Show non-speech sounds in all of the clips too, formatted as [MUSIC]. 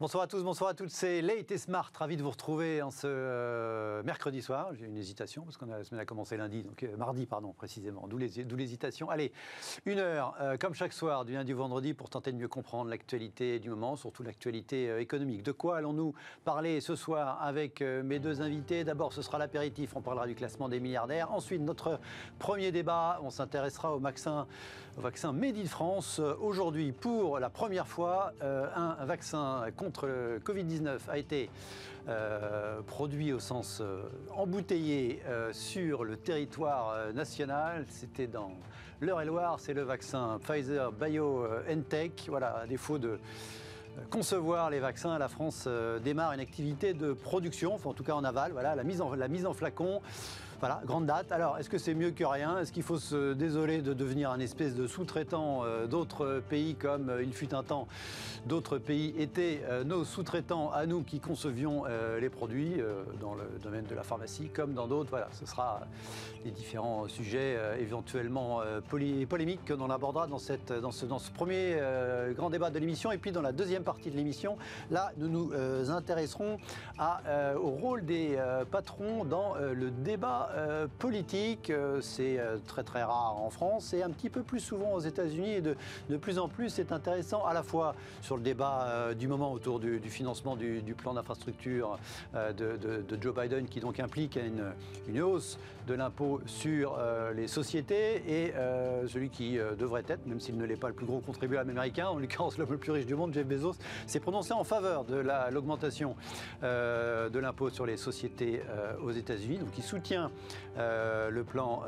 Bonsoir à tous, bonsoir à toutes. C'est Late et Smart. Ravi de vous retrouver en ce euh, mercredi soir. J'ai une hésitation parce que la semaine a commencé lundi, donc euh, mardi, pardon, précisément. D'où l'hésitation. Allez, une heure, euh, comme chaque soir, du lundi au vendredi, pour tenter de mieux comprendre l'actualité du moment, surtout l'actualité économique. De quoi allons-nous parler ce soir avec mes deux invités D'abord, ce sera l'apéritif. On parlera du classement des milliardaires. Ensuite, notre premier débat, on s'intéressera au vaccin, au vaccin France. Aujourd'hui, pour la première fois, un vaccin contre contre le Covid-19 a été euh, produit au sens euh, embouteillé euh, sur le territoire national. C'était dans l'Eure-et-Loire, c'est le vaccin Pfizer BioNTech. Voilà, à défaut de concevoir les vaccins, la France démarre une activité de production, en tout cas en aval, voilà, la mise en flacon. Voilà, grande date. Alors, est-ce que c'est mieux que rien Est-ce qu'il faut se désoler de devenir un espèce de sous-traitant euh, d'autres pays comme euh, il fut un temps d'autres pays étaient euh, nos sous-traitants à nous qui concevions les produits dans le domaine de la pharmacie comme dans d'autres Voilà, ce sera les différents sujets éventuellement polémiques que l'on abordera dans, ce, premier grand débat de l'émission. Et puis dans la deuxième partie de l'émission, là, nous nous intéresserons au rôle des patrons dans le débat euh, politique, euh, c'est euh, très très rare en France et un petit peu plus souvent aux États-Unis et de, plus en plus c'est intéressant à la fois sur le débat du moment autour du, financement du, plan d'infrastructure de, Joe Biden qui donc implique une, une hausse de l'impôt sur euh, les sociétés et euh, celui qui euh, devrait être, même s'il ne l'est pas, le plus gros contribuable américain, en l'occurrence le plus riche du monde, Jeff Bezos, s'est prononcé en faveur de l'augmentation de l'impôt sur les sociétés aux États-Unis. Donc il soutient le plan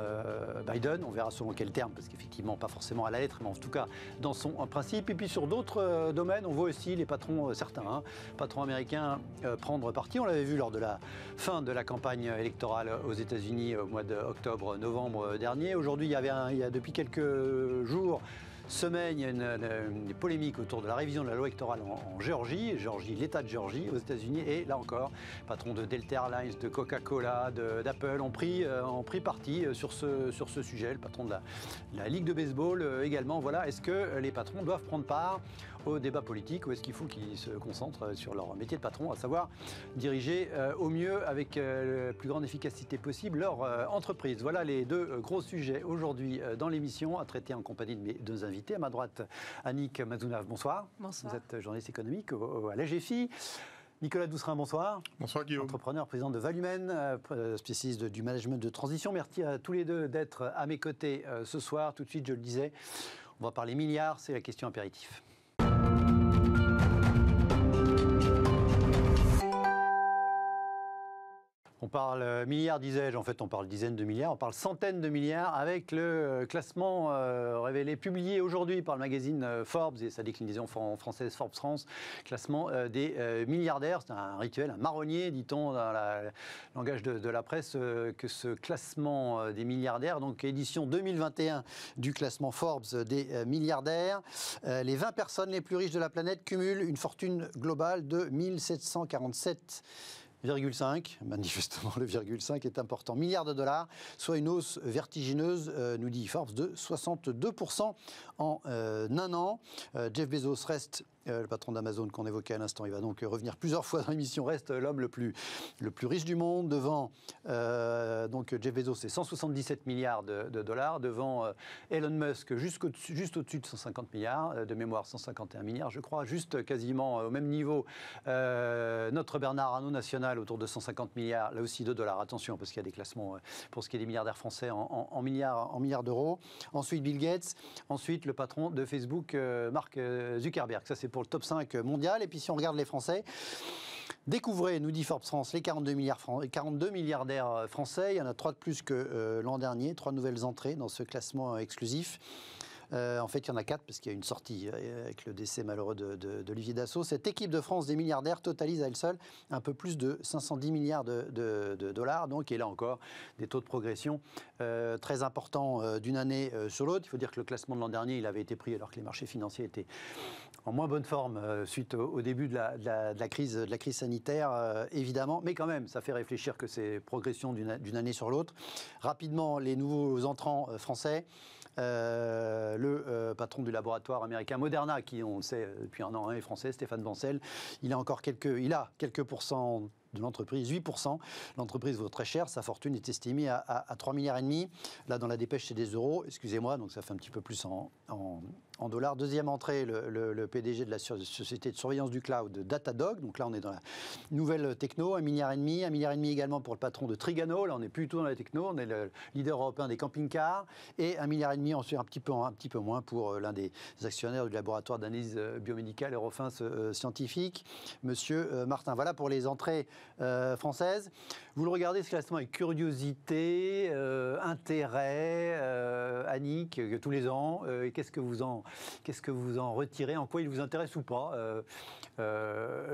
Biden. On verra selon quel terme, parce qu'effectivement, pas forcément à la lettre, mais en tout cas dans son principe. Et puis sur d'autres domaines, on voit aussi les patrons, certains hein, patrons américains prendre parti. On l'avait vu lors de la fin de la campagne électorale aux États-Unis mois d'octobre-novembre dernier. Aujourd'hui, il, y avait il y a depuis quelques jours semaines, une, polémique autour de la révision de la loi électorale en, Géorgie, l'État de Géorgie aux États-Unis, et là encore, patron de Delta Airlines, de Coca-Cola, d'Apple ont pris, euh, pris parti euh, sur ce, sur ce sujet. Le patron de la, la Ligue de baseball euh, également. Voilà, est-ce que les patrons doivent prendre part au débat politique ou est-ce qu'il faut qu'ils se concentrent euh, sur leur métier de patron, à savoir diriger euh, au mieux avec euh, la plus grande efficacité possible leur entreprise Voilà les deux gros sujets aujourd'hui dans l'émission à traiter en compagnie de mes deux invités. À ma droite, Annick Mazounav, bonsoir. Vous êtes journaliste économique à l'AGFI. Nicolas Doucerin, bonsoir. Bonsoir Guillaume. Entrepreneur, président de Valumen, spécialiste du management de transition. Merci à tous les deux d'être à mes côtés ce soir. Tout de suite, je le disais, on va parler milliards, c'est la question impérative. On parle euh, milliards, disais-je, en fait on parle dizaines de milliards, on parle centaines de milliards avec le euh, classement euh, révélé, publié aujourd'hui par le magazine Forbes et sa déclinaison française Forbes France, classement des milliardaires. C'est un rituel, un marronnier, dit-on dans le langage de, de, la presse, que ce classement des milliardaires, donc édition 2021 du classement Forbes des milliardaires, les 20 personnes les plus riches de la planète cumulent une fortune globale de 1747 0,5, manifestement le 0,5 est important, milliards de dollars, soit une hausse vertigineuse, euh, nous dit Forbes, de 62% en euh, un an. Euh, Jeff Bezos reste euh, le patron d'Amazon qu'on évoquait à l'instant, il va donc revenir plusieurs fois dans l'émission, reste l'homme le plus, le plus riche du monde, devant euh, donc Jeff Bezos, c'est 177 milliards de, dollars, devant euh, Elon Musk, juste au-dessus de 150 milliards, de mémoire 151 milliards, je crois, juste quasiment au même niveau, notre Bernard Arnault national autour de 150 milliards, là aussi 2 dollars, attention, parce qu'il y a des classements pour ce qui est des milliardaires français en, milliards, en milliards d'euros. Ensuite Bill Gates, ensuite le patron de Facebook, Mark Zuckerberg, ça c'est pour le top 5 mondial. Et puis si on regarde les Français, Découvrez, nous dit Forbes France, les 42, milliards 42 milliardaires euh, français. Il y en a 3 de plus que euh, l'an dernier, trois nouvelles entrées dans ce classement euh, exclusif. Euh, en fait, il y en a quatre, parce qu'il y a une sortie euh, avec le décès malheureux d'Olivier de, Olivier Dassault. Cette équipe de France des milliardaires totalise à elle seule un peu plus de 510 milliards de, dollars. Donc, il et là encore, des taux de progression euh, très importants d'une année sur l'autre. Il faut dire que le classement de l'an dernier, il avait été pris alors que les marchés financiers étaient en moins bonne forme suite au, début de la, crise, sanitaire, évidemment. Mais quand même, ça fait réfléchir que ces progressions d'une année sur l'autre. Rapidement, les nouveaux entrants français. Euh, le euh, patron du laboratoire américain Moderna, qui on le sait euh, depuis un an hein, est français, Stéphane Bancel, il a encore quelques, il a quelques pourcents de l'entreprise, 8%. L'entreprise vaut très cher, sa fortune est estimée à, à, 3 milliards et demi. Là, dans la dépêche, c'est des euros, excusez-moi, donc ça fait un petit peu plus en, dollars. Deuxième entrée, le, PDG de la société de surveillance du cloud Datadog. Donc là, on est dans la nouvelle techno, un milliard et demi, un milliard et demi également pour le patron de Trigano. Là, on est plutôt dans la techno. On est le leader européen des camping-cars et un milliard et demi ensuite un petit peu un petit peu moins pour euh, l'un des actionnaires du laboratoire d'analyse euh, biomédicale Eurofins euh, scientifique, Monsieur Martin. Voilà pour les entrées françaises. Vous le regardez ce classement avec curiosité, euh, intérêt, euh, Annick, euh, tous les ans. qu'est-ce que vous en, retirez En quoi il vous intéresse ou pas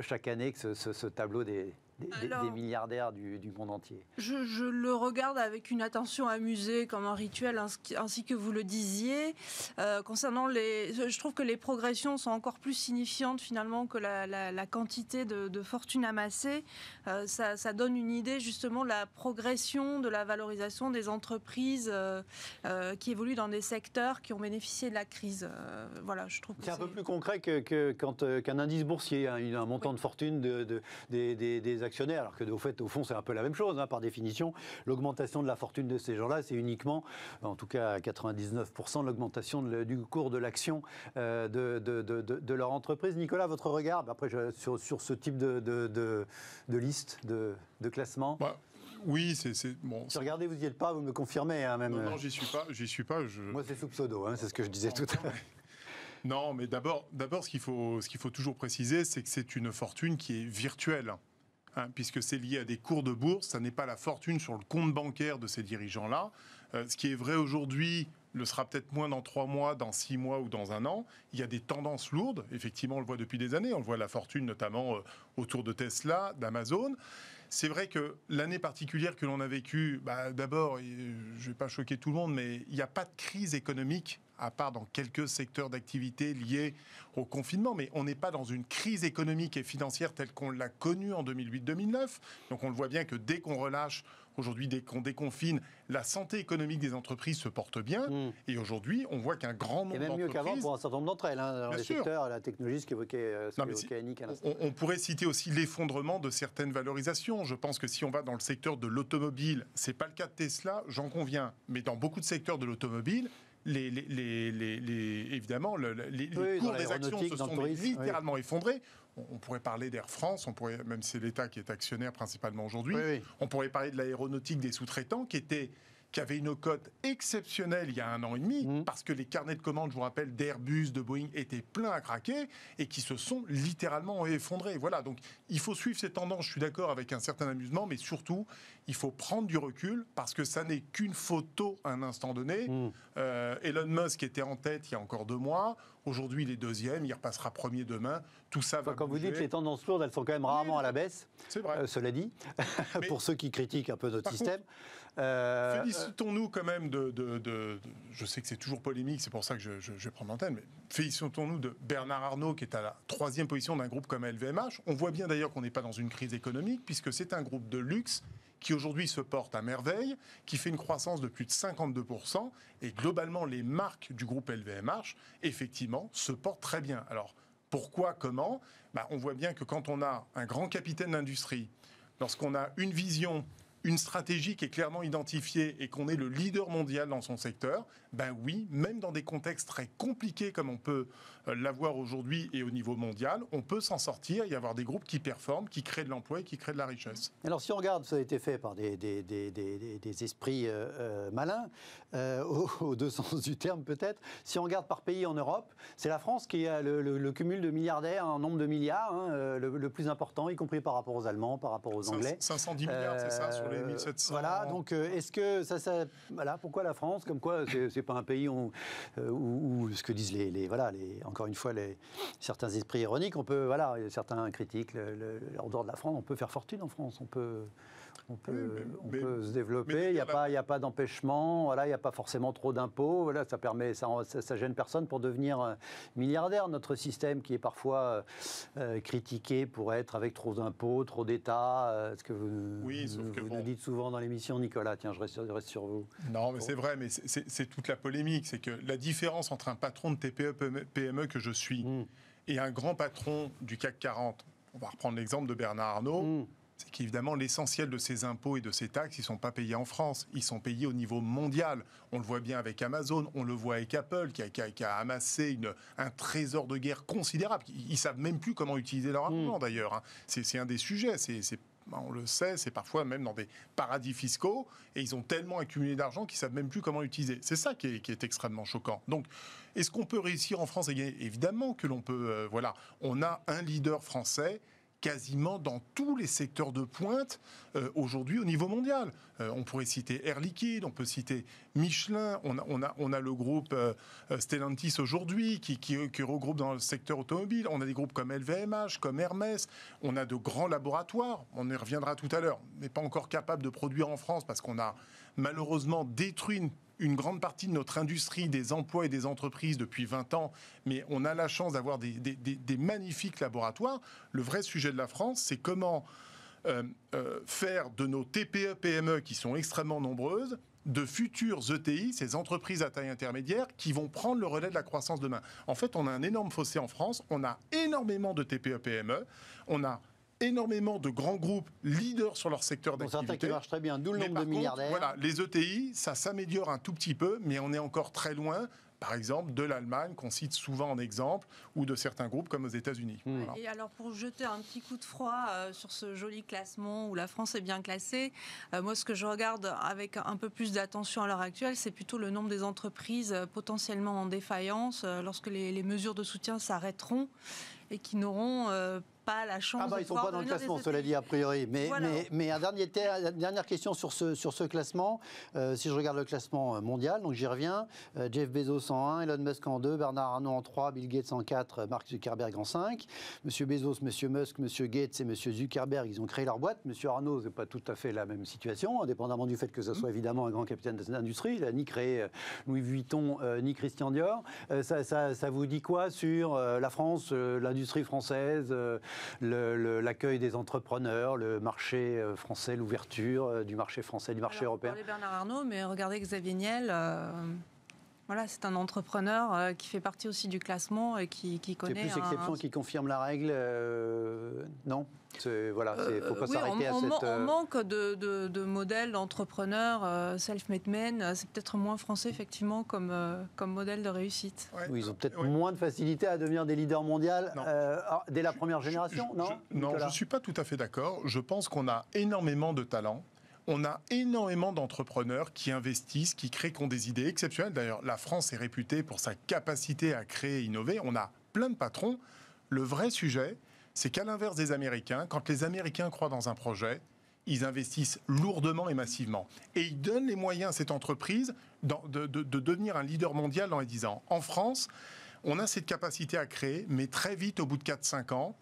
chaque année que ce tableau des, des, milliardaires du, monde entier je, le regarde avec une attention amusée, comme un rituel, ainsi que vous le disiez. Euh, concernant les. Je trouve que les progressions sont encore plus signifiantes finalement que la, quantité de, fortune amassée. Euh, ça, donne une idée justement de la progression de la valorisation des entreprises euh, qui évoluent dans des secteurs qui ont bénéficié de la crise. voilà, je trouve C'est un peu plus concret qu'un que, quand qu'un indice boursier, hein. un montant de fortune de, des actionnaires, alors que au fait, au fond, c'est un peu la même chose, hein. par définition. L'augmentation de la fortune de ces gens-là, c'est uniquement, en tout cas à 99%, l'augmentation du cours de l'action euh, de, leur entreprise. Nicolas, votre regard, bah, après, sur, ce type de, liste, de, classement bah, Oui, c'est bon. Si regardez, vous n'y êtes pas, vous me confirmez hein, même. Non, non euh. j'y suis pas, j'y suis pas. Je... Moi, c'est sous pseudo, hein, c'est ce que je disais tout à l'heure. Non, mais d'abord, d'abord, ce qu'il faut, ce qu'il faut toujours préciser, c'est que c'est une fortune qui est virtuelle. Hein, puisque c'est lié à des cours de bourse, ça n'est pas la fortune sur le compte bancaire de ces dirigeants-là. Euh, ce qui est vrai aujourd'hui le sera peut-être moins dans trois mois, dans six mois ou dans un an. Il y a des tendances lourdes, effectivement, on le voit depuis des années. On le voit la fortune, notamment euh, autour de Tesla, d'Amazon. C'est vrai que l'année particulière que l'on a vécue, bah, d'abord, je ne vais pas choquer tout le monde, mais il n'y a pas de crise économique à part dans quelques secteurs d'activité liés au confinement, mais on n'est pas dans une crise économique et financière telle qu'on l'a connue en 2008-2009. Donc on le voit bien que dès qu'on relâche, aujourd'hui dès qu'on déconfine, la santé économique des entreprises se porte bien. Hmm. Et aujourd'hui, on voit qu'un grand nombre d'entreprises... Et même mieux qu'avant pour un certain nombre d'entre elles, hein, dans les secteurs, la technologie, ce qu'évoquait euh, à on, on pourrait citer aussi l'effondrement de certaines valorisations. Je pense que si on va dans le secteur de l'automobile, c'est pas le cas de Tesla, j'en conviens, mais dans beaucoup de secteurs de l'automobile, les, évidemment, les, cours des actions se sont littéralement effondrés. On, pourrait parler d'Air France, on pourrait, même c'est l'État qui est actionnaire principalement aujourd'hui, on pourrait parler de l'aéronautique des sous-traitants qui étaient qui avait une cote exceptionnelle il y a un an et demi, mm. parce que les carnets de commandes, je vous rappelle, d'Airbus, de Boeing étaient pleins à craquer et qui se sont littéralement effondrés. Voilà, donc il faut suivre ces tendances, je suis d'accord avec un certain amusement, mais surtout, il faut prendre du recul parce que ça n'est qu'une photo à un instant donné. Mm. Euh, Elon Musk était en tête il y a encore deux mois, aujourd'hui il est deuxième, il repassera premier demain, tout ça va. Quand vous dites les tendances lourdes, elles sont quand même rarement à la baisse, c'est vrai. Euh, cela dit, [LAUGHS] pour ceux qui critiquent un peu notre système. Euh, félicitons-nous quand même de, Je sais que c'est toujours polémique, c'est pour ça que je, vais prendre l'antenne, mais félicitons-nous de Bernard Arnault qui est à la troisième position d'un groupe comme LVMH. On voit bien d'ailleurs qu'on n'est pas dans une crise économique puisque c'est un groupe de luxe qui aujourd'hui se porte à merveille, qui fait une croissance de plus de 52%, et globalement les marques du groupe LVMH, effectivement, se portent très bien. Alors pourquoi, comment bah, On voit bien que quand on a un grand capitaine d'industrie, lorsqu'on a une vision une stratégie qui est clairement identifiée et qu'on est le leader mondial dans son secteur, ben oui, même dans des contextes très compliqués comme on peut euh, l'avoir aujourd'hui et au niveau mondial, on peut s'en sortir et avoir des groupes qui performent, qui créent de l'emploi et qui créent de la richesse. Alors si on regarde, ça a été fait par des, des, des, des esprits euh, euh, malins, au, deux sens du terme peut-être, si on regarde par pays en Europe, c'est la France qui a le, cumul de milliardaires, un nombre de milliards, hein, le, plus important, y compris par rapport aux Allemands, par rapport aux Anglais. 510 milliards, c'est ça, sur les euh, voilà, donc euh, est-ce que ça, Voilà, pourquoi la France Comme quoi, c'est pas un pays euh, où, où, ce que disent les. voilà, les, encore une fois, les, certains esprits ironiques, on peut. Voilà, certains critiques, en dehors de la France, on peut faire fortune en France. On peut on peut, se développer, il n'y a, a, pas d'empêchement, voilà, il n'y a pas forcément trop d'impôts, voilà, ça permet, ça, gêne personne pour devenir euh, milliardaire. Notre système qui est parfois euh, euh, critiqué pour être avec trop d'impôts, trop d'États, ce que vous, nous dites souvent dans l'émission, Nicolas, tiens, je reste, sur vous. Non, mais c'est vrai, mais c'est toute la polémique, c'est que la différence entre un patron de TPE-PME e que je suis hmm. et un grand patron du CAC 40, on va reprendre l'exemple de Bernard Arnault, hmm c'est qu'évidemment l'essentiel de ces impôts et de ces taxes, ils ne sont pas payés en France, ils sont payés au niveau mondial. On le voit bien avec Amazon, on le voit avec Apple qui a, amassé un trésor de guerre considérable. Ils, ne savent même plus comment utiliser leur argent hmm. d'ailleurs. Hein. C'est un des sujets. Ben, on le sait, c'est parfois même dans des paradis fiscaux, et ils ont tellement accumulé d'argent qu'ils savent même plus comment utiliser C'est ça qui est, extrêmement choquant. Donc, est-ce qu'on peut réussir en France eh Évidemment que l'on peut. Euh, voilà, on a un leader français quasiment dans tous les secteurs de pointe euh, aujourd'hui au niveau mondial. Euh, on pourrait citer Air Liquide, on peut citer Michelin, on a, on a, on a le groupe euh, Stellantis aujourd'hui qui, qui, qui, regroupe dans le secteur automobile. On a des groupes comme LVMH, comme Hermès. On a de grands laboratoires, on y reviendra tout à l'heure, mais pas encore capable de produire en France parce qu'on a malheureusement détruit une une grande partie de notre industrie, des emplois et des entreprises depuis 20 ans, mais on a la chance d'avoir des, magnifiques laboratoires. Le vrai sujet de la France, c'est comment euh, euh, faire de nos TPE-PME, e qui sont extrêmement nombreuses, de futurs ETI, ces entreprises à taille intermédiaire, qui vont prendre le relais de la croissance demain. En fait, on a un énorme fossé en France, on a énormément de TPE-PME, e, on a énormément de grands groupes leaders sur leur secteur d'activité. marche très bien, d'où le nombre de milliardaires. Voilà, les ETI, ça s'améliore un tout petit peu, mais on est encore très loin par exemple de l'Allemagne, qu'on cite souvent en exemple, ou de certains groupes comme aux États-Unis. Et alors pour jeter un petit coup de froid euh, sur ce joli classement où la France est bien classée, euh, moi ce que je regarde avec un peu plus d'attention à l'heure actuelle, c'est plutôt le nombre des entreprises euh, potentiellement en défaillance lorsque les, les mesures de soutien s'arrêteront et qui n'auront pas la chance. Ah bah, ils ne sont pas dans le classement, cela dit, a priori. Mais, mais, un dernier une dernière question sur ce, sur ce classement. Euh, si je regarde le classement euh, mondial, donc j'y reviens, euh, Jeff Bezos en 1, Elon Musk en 2, Bernard Arnault en 3, Bill Gates en 4, Mark Zuckerberg en 5. Monsieur Bezos, Monsieur Musk, Monsieur Gates et Monsieur Zuckerberg, ils ont créé leur boîte. Monsieur Arnault, ce n'est pas tout à fait la même situation, indépendamment du fait que ce soit évidemment un grand capitaine de Il n'a ni créé Louis Vuitton, ni Christian Dior. Ça, ça, vous dit quoi sur la France, l'industrie française, l'accueil des entrepreneurs, le marché euh, français, l'ouverture euh, du marché français, du marché européen. Bernard Arnault, mais regardez Xavier Niel. Euh, voilà, c'est un entrepreneur euh, qui fait partie aussi du classement et qui, qui connaît. C'est plus exception qui confirme la règle, euh, non Voilà, il euh, ne faut pas s'arrêter oui, à on, On manque de, de, modèles d'entrepreneurs self-made men. C'est peut-être moins français, effectivement, comme, comme modèle de réussite. Oui, ils ont peut-être moins de facilité à devenir des leaders mondiaux dès la première génération, non Non, je ne suis pas tout à fait d'accord. Je pense qu'on a énormément de talents on a énormément d'entrepreneurs qui investissent, qui créent, qui ont des idées exceptionnelles. D'ailleurs, la France est réputée pour sa capacité à créer et innover. On a plein de patrons. Le vrai sujet, c'est qu'à l'inverse des Américains, quand les Américains croient dans un projet, ils investissent lourdement et massivement. Et ils donnent les moyens à cette entreprise de, devenir un leader mondial en les 10 En France, on a cette capacité à créer, mais très vite, au bout de 4-5 ans,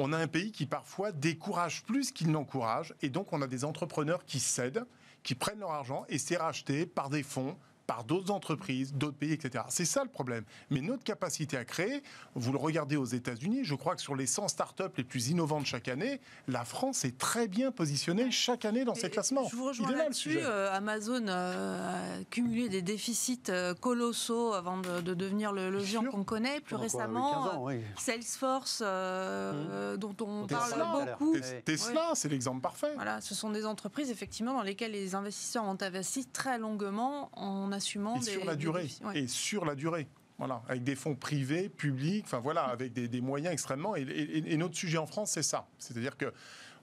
on a un pays qui parfois décourage plus qu'il n'encourage, et donc on a des entrepreneurs qui cèdent, qui prennent leur argent et c'est racheté par des fonds, par d'autres entreprises, d'autres pays, etc. C'est ça le problème. Mais notre capacité à créer, vous le regardez aux États-Unis, je crois que sur les 100 startups les plus innovantes chaque année, la France est très bien positionnée chaque année dans ces classements. Je vous rejoins là-dessus. Euh, Amazon euh, a cumulé des déficits euh, colossaux avant de, devenir le, géant qu'on connaît. Plus récemment, Salesforce, mmh. dont on parle beaucoup. Tesla, c'est l'exemple parfait. Voilà, ce sont des entreprises effectivement dans lesquelles les investisseurs ont investi très longuement en et sur la durée. Et sur la durée. Voilà, avec des fonds privés, publics, enfin voilà, avec des, moyens extrêmement. Et, notre sujet en France, c'est ça. C'est-à-dire que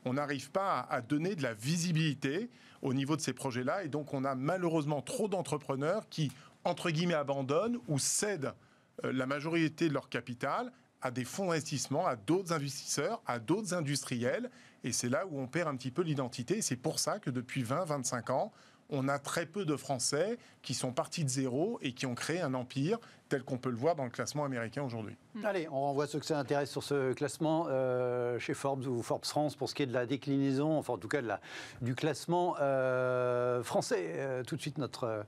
on n'arrive pas à, donner de la visibilité au niveau de ces projets-là. Et donc, on a malheureusement trop d'entrepreneurs qui, entre guillemets, abandonnent ou cèdent euh, la majorité de leur capital à des fonds d'investissement, à d'autres investisseurs, à d'autres industriels. Et c'est là où on perd un petit peu l'identité. Et c'est pour ça que depuis 20-25 ans, on a très peu de Français qui sont partis de zéro et qui ont créé un empire tel qu'on peut le voir dans le classement américain aujourd'hui. Hmm. Allez, on renvoie ceux que ça intéresse sur ce classement euh, chez Forbes ou Forbes France pour ce qui est de la déclinaison, enfin en tout cas du classement euh, français. Euh, tout de suite notre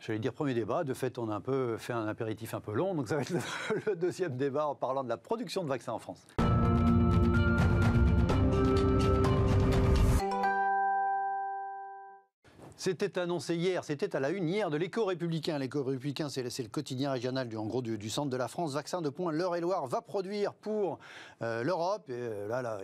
j'allais dire premier débat. De fait, on a un peu fait un apéritif un peu long, donc ça va être le [LAUGHS] deuxième débat en parlant de la production de vaccins en France. C'était annoncé hier, c'était à la une hier de léco républicain. léco républicain, c'est le quotidien régional du, gros, du, centre de la France. Vaccin de point, l'Eure-et-Loire va produire pour euh, l'Europe. Euh, là, là,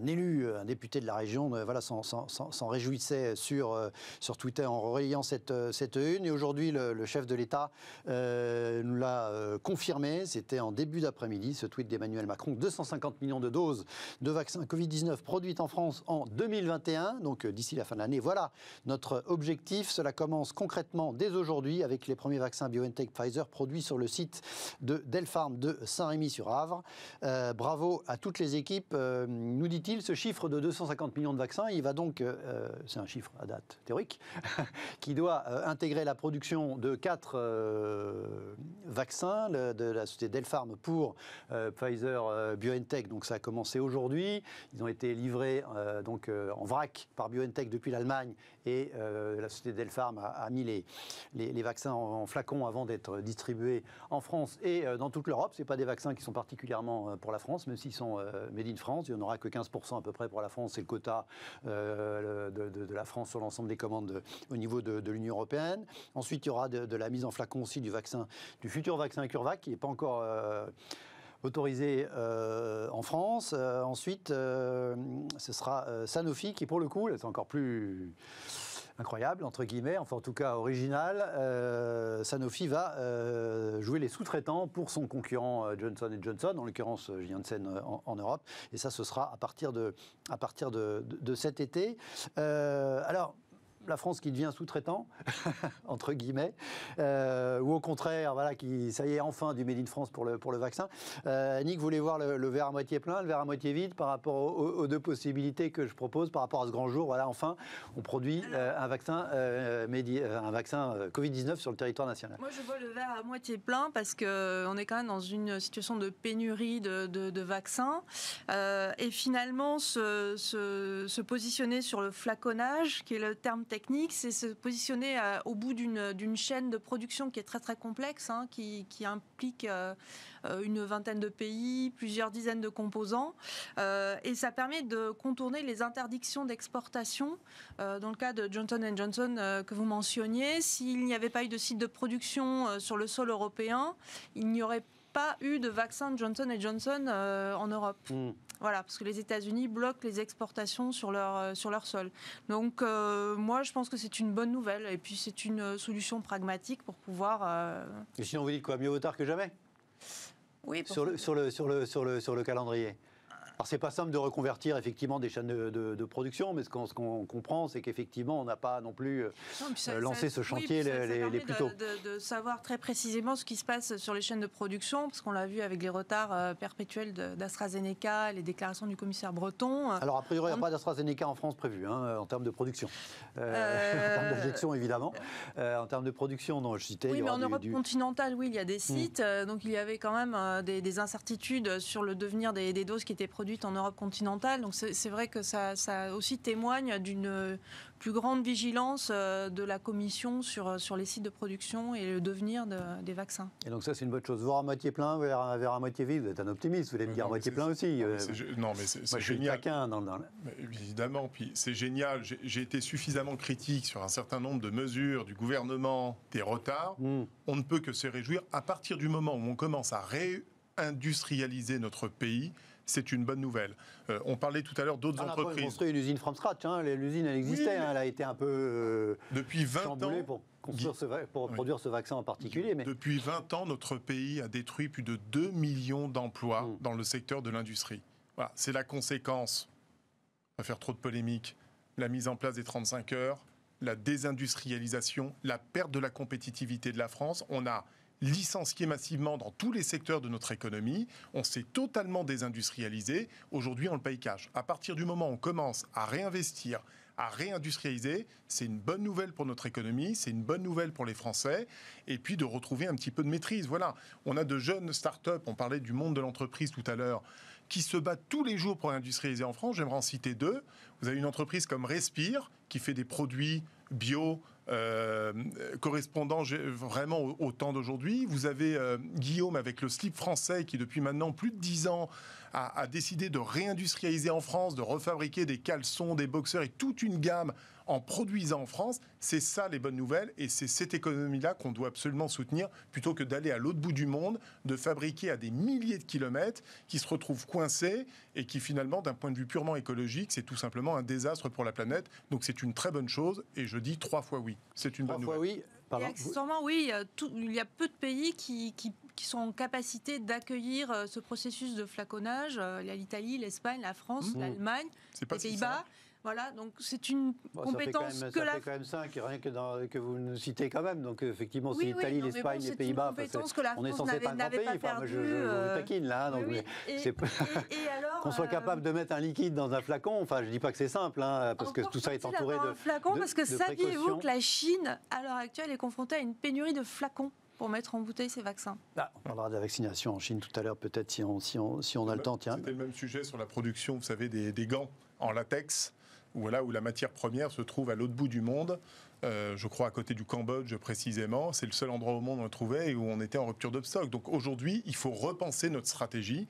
un, élu, un député de la région, euh, voilà, s'en réjouissait sur, sur Twitter en relayant cette, cette une. Et aujourd'hui, le, le, chef de l'État nous l'a confirmé. C'était en début d'après-midi, ce tweet d'Emmanuel Macron. 250 millions de doses de vaccins Covid-19 produites en France en 2021, donc d'ici la fin de l'année. Voilà notre objectif, cela commence concrètement dès aujourd'hui avec les premiers vaccins BioNTech Pfizer produits sur le site de Delpharm de Saint-Rémy-sur-Avre. Euh, bravo à toutes les équipes. Euh, nous dit-il, ce chiffre de 250 millions de vaccins, il va donc, euh, c'est un chiffre à date théorique, [LAUGHS] qui doit intégrer la production de quatre vaccins de la société Delpharm pour Pfizer BioNTech. Donc ça a commencé aujourd'hui. Ils ont été livrés donc, en vrac par BioNTech depuis l'Allemagne et euh, la société Delpharm a, a mis les, vaccins en, flacon avant d'être distribués en France et euh, dans toute l'Europe. Ce pas des vaccins qui sont particulièrement euh, pour la France, même s'ils sont made in France. Il n'y en aura que 15% à peu près pour la France. C'est le quota de, la France sur l'ensemble des commandes au niveau de, l'Union européenne. Ensuite, il y aura de, la mise en flacon aussi du vaccin, du futur vaccin CureVac qui n'est pas encore autorisé euh, en France. Euh, ensuite, euh, ce sera Sanofi qui, pour le coup, c'est encore plus incroyable, entre guillemets, enfin en tout cas original, Sanofi va jouer les sous-traitants pour son concurrent Johnson Johnson, en l'occurrence Janssen en, en, Europe. Et ça, ce sera à partir de, à partir de cet été. alors, la France qui devient sous-traitant, [LAUGHS] entre guillemets, euh, ou au contraire, voilà, qui, ça y est, enfin du Made in France pour le, pour le vaccin. Euh, Nick, vous voulez voir le, verre à moitié plein, le verre à moitié vide par rapport aux, deux possibilités que je propose, par rapport à ce grand jour, voilà, enfin, on produit euh, un vaccin, un vaccin Covid-19 sur le territoire national. Moi, je vois le verre à moitié plein parce qu'on est quand même dans une situation de pénurie de, vaccins. et finalement, se, se positionner sur le flaconnage, qui est le terme technique c'est se positionner euh, au bout d'une chaîne de production qui est très très complexe, hein, qui, implique euh, euh, une vingtaine de pays, plusieurs dizaines de composants, et ça permet de contourner les interdictions d'exportation. dans le cas de Johnson Johnson que vous mentionniez, s'il n'y avait pas eu de site de production sur le sol européen, il n'y aurait pas eu de vaccin Johnson Johnson Johnson euh, en Europe. Mm. Voilà, parce que les États-Unis bloquent les exportations sur leur, euh, sur leur sol. Donc, euh, moi, je pense que c'est une bonne nouvelle. Et puis, c'est une solution pragmatique pour pouvoir. Et sinon, vous dites quoi Mieux vaut tard que jamais oui, sur, le, sur, le, sur, le, sur, le, sur le calendrier alors, c'est pas simple de reconvertir effectivement des chaînes de, production, mais ce qu'on, ce comprend, c'est qu'effectivement, on n'a pas non plus euh, lancé ce chantier les, les, plus tôt. De, de, savoir très précisément ce qui se passe sur les chaînes de production, parce qu'on l'a vu avec les retards euh, perpétuels d'AstraZeneca, les déclarations du commissaire Breton. Euh, Alors, a priori, il n'y a pas d'AstraZeneca en France prévu, hein, en termes de production. [LAUGHS] en termes d'injection, évidemment. en termes de production, non, je citais. Oui, mais en Europe continentale, oui, il y a des mmh. sites. donc, il y avait quand même des, incertitudes sur le devenir des, des doses qui étaient produites en Europe continentale. Donc c'est vrai que ça, ça aussi témoigne d'une plus grande vigilance euh, de la Commission sur, sur les sites de production et le devenir de, des vaccins. Et donc ça, c'est une bonne chose. Voir à moitié plein vers, vers à moitié vide, vous êtes un optimiste, vous voulez me dire à moitié plein aussi. Euh, non, mais c'est génial. Je suis dans le... Mais évidemment, puis c'est génial. J'ai été suffisamment critique sur un certain nombre de mesures du gouvernement, des retards. Hmm. On ne peut que se réjouir à partir du moment où on commence à réindustrialiser notre pays c'est une bonne nouvelle. Euh, on parlait tout à l'heure d'autres ah entreprises. On a construit une usine from scratch, hein. l'usine elle existait, hein. elle a été un peu euh, depuis 20 ans pour, pour produire ce vaccin en particulier. Mais... Depuis 20 ans, notre pays a détruit plus de 2 millions d'emplois mm. dans le secteur de l'industrie. Voilà, c'est la conséquence, à faire trop de polémiques, la mise en place des 35 heures, la désindustrialisation, la perte de la compétitivité de la France. On a Licenciés massivement dans tous les secteurs de notre économie. On s'est totalement désindustrialisé. Aujourd'hui, on le paye cash. À partir du moment où on commence à réinvestir, à réindustrialiser, c'est une bonne nouvelle pour notre économie, c'est une bonne nouvelle pour les Français, et puis de retrouver un petit peu de maîtrise. Voilà, on a de jeunes start-up, on parlait du monde de l'entreprise tout à l'heure, qui se battent tous les jours pour industrialiser en France. J'aimerais en citer deux. Vous avez une entreprise comme Respire, qui fait des produits bio euh, correspondant vraiment au, temps d'aujourd'hui. Vous avez euh, Guillaume avec le slip français qui depuis maintenant plus de 10 ans a, a décidé de réindustrialiser en France, de refabriquer des caleçons, des boxeurs et toute une gamme en produisant en France. C'est ça les bonnes nouvelles et c'est cette économie-là qu'on doit absolument soutenir plutôt que d'aller à l'autre bout du monde, de fabriquer à des milliers de kilomètres qui se retrouvent coincés et qui finalement, d'un point de vue purement écologique, c'est tout simplement un désastre pour la planète. Donc c'est une très bonne chose et je dis trois fois oui. C'est une bonne nouvelle. Oui. Et oui, il y a peu de pays qui, qui qui sont en capacité d'accueillir euh, ce processus de flaconnage. Euh, il y a l'Italie, l'Espagne, la France, mmh. l'Allemagne, les Pays-Bas. Hein. Voilà, donc c'est une compétence quand même, que ça rien que, dans, que, vous nous citez quand même. Donc effectivement, c'est l'Italie, l'Espagne, les Pays-Bas. on est censé être un grand pays. Pas perdu, je, euh, taquine là. Hein, donc, et, alors, [LAUGHS] qu'on soit capable de mettre un liquide dans un flacon. Enfin, je dis pas que c'est simple, hein, parce que tout ça est entouré de. Un flacon, parce que saviez-vous que la Chine, à l'heure actuelle, est confrontée à une pénurie de flacons pour mettre en bouteille ces vaccins. Bah. on parlera de la vaccination en Chine tout à l'heure, peut-être si on, si, on, a le temps. C'était le même sujet sur la production, vous savez, des, gants en latex, voilà, où la matière première se trouve à l'autre bout du monde. Euh, je crois à côté du Cambodge précisément. C'est le seul endroit au monde où on le trouvait et où on était en rupture de Donc aujourd'hui, il faut repenser notre stratégie.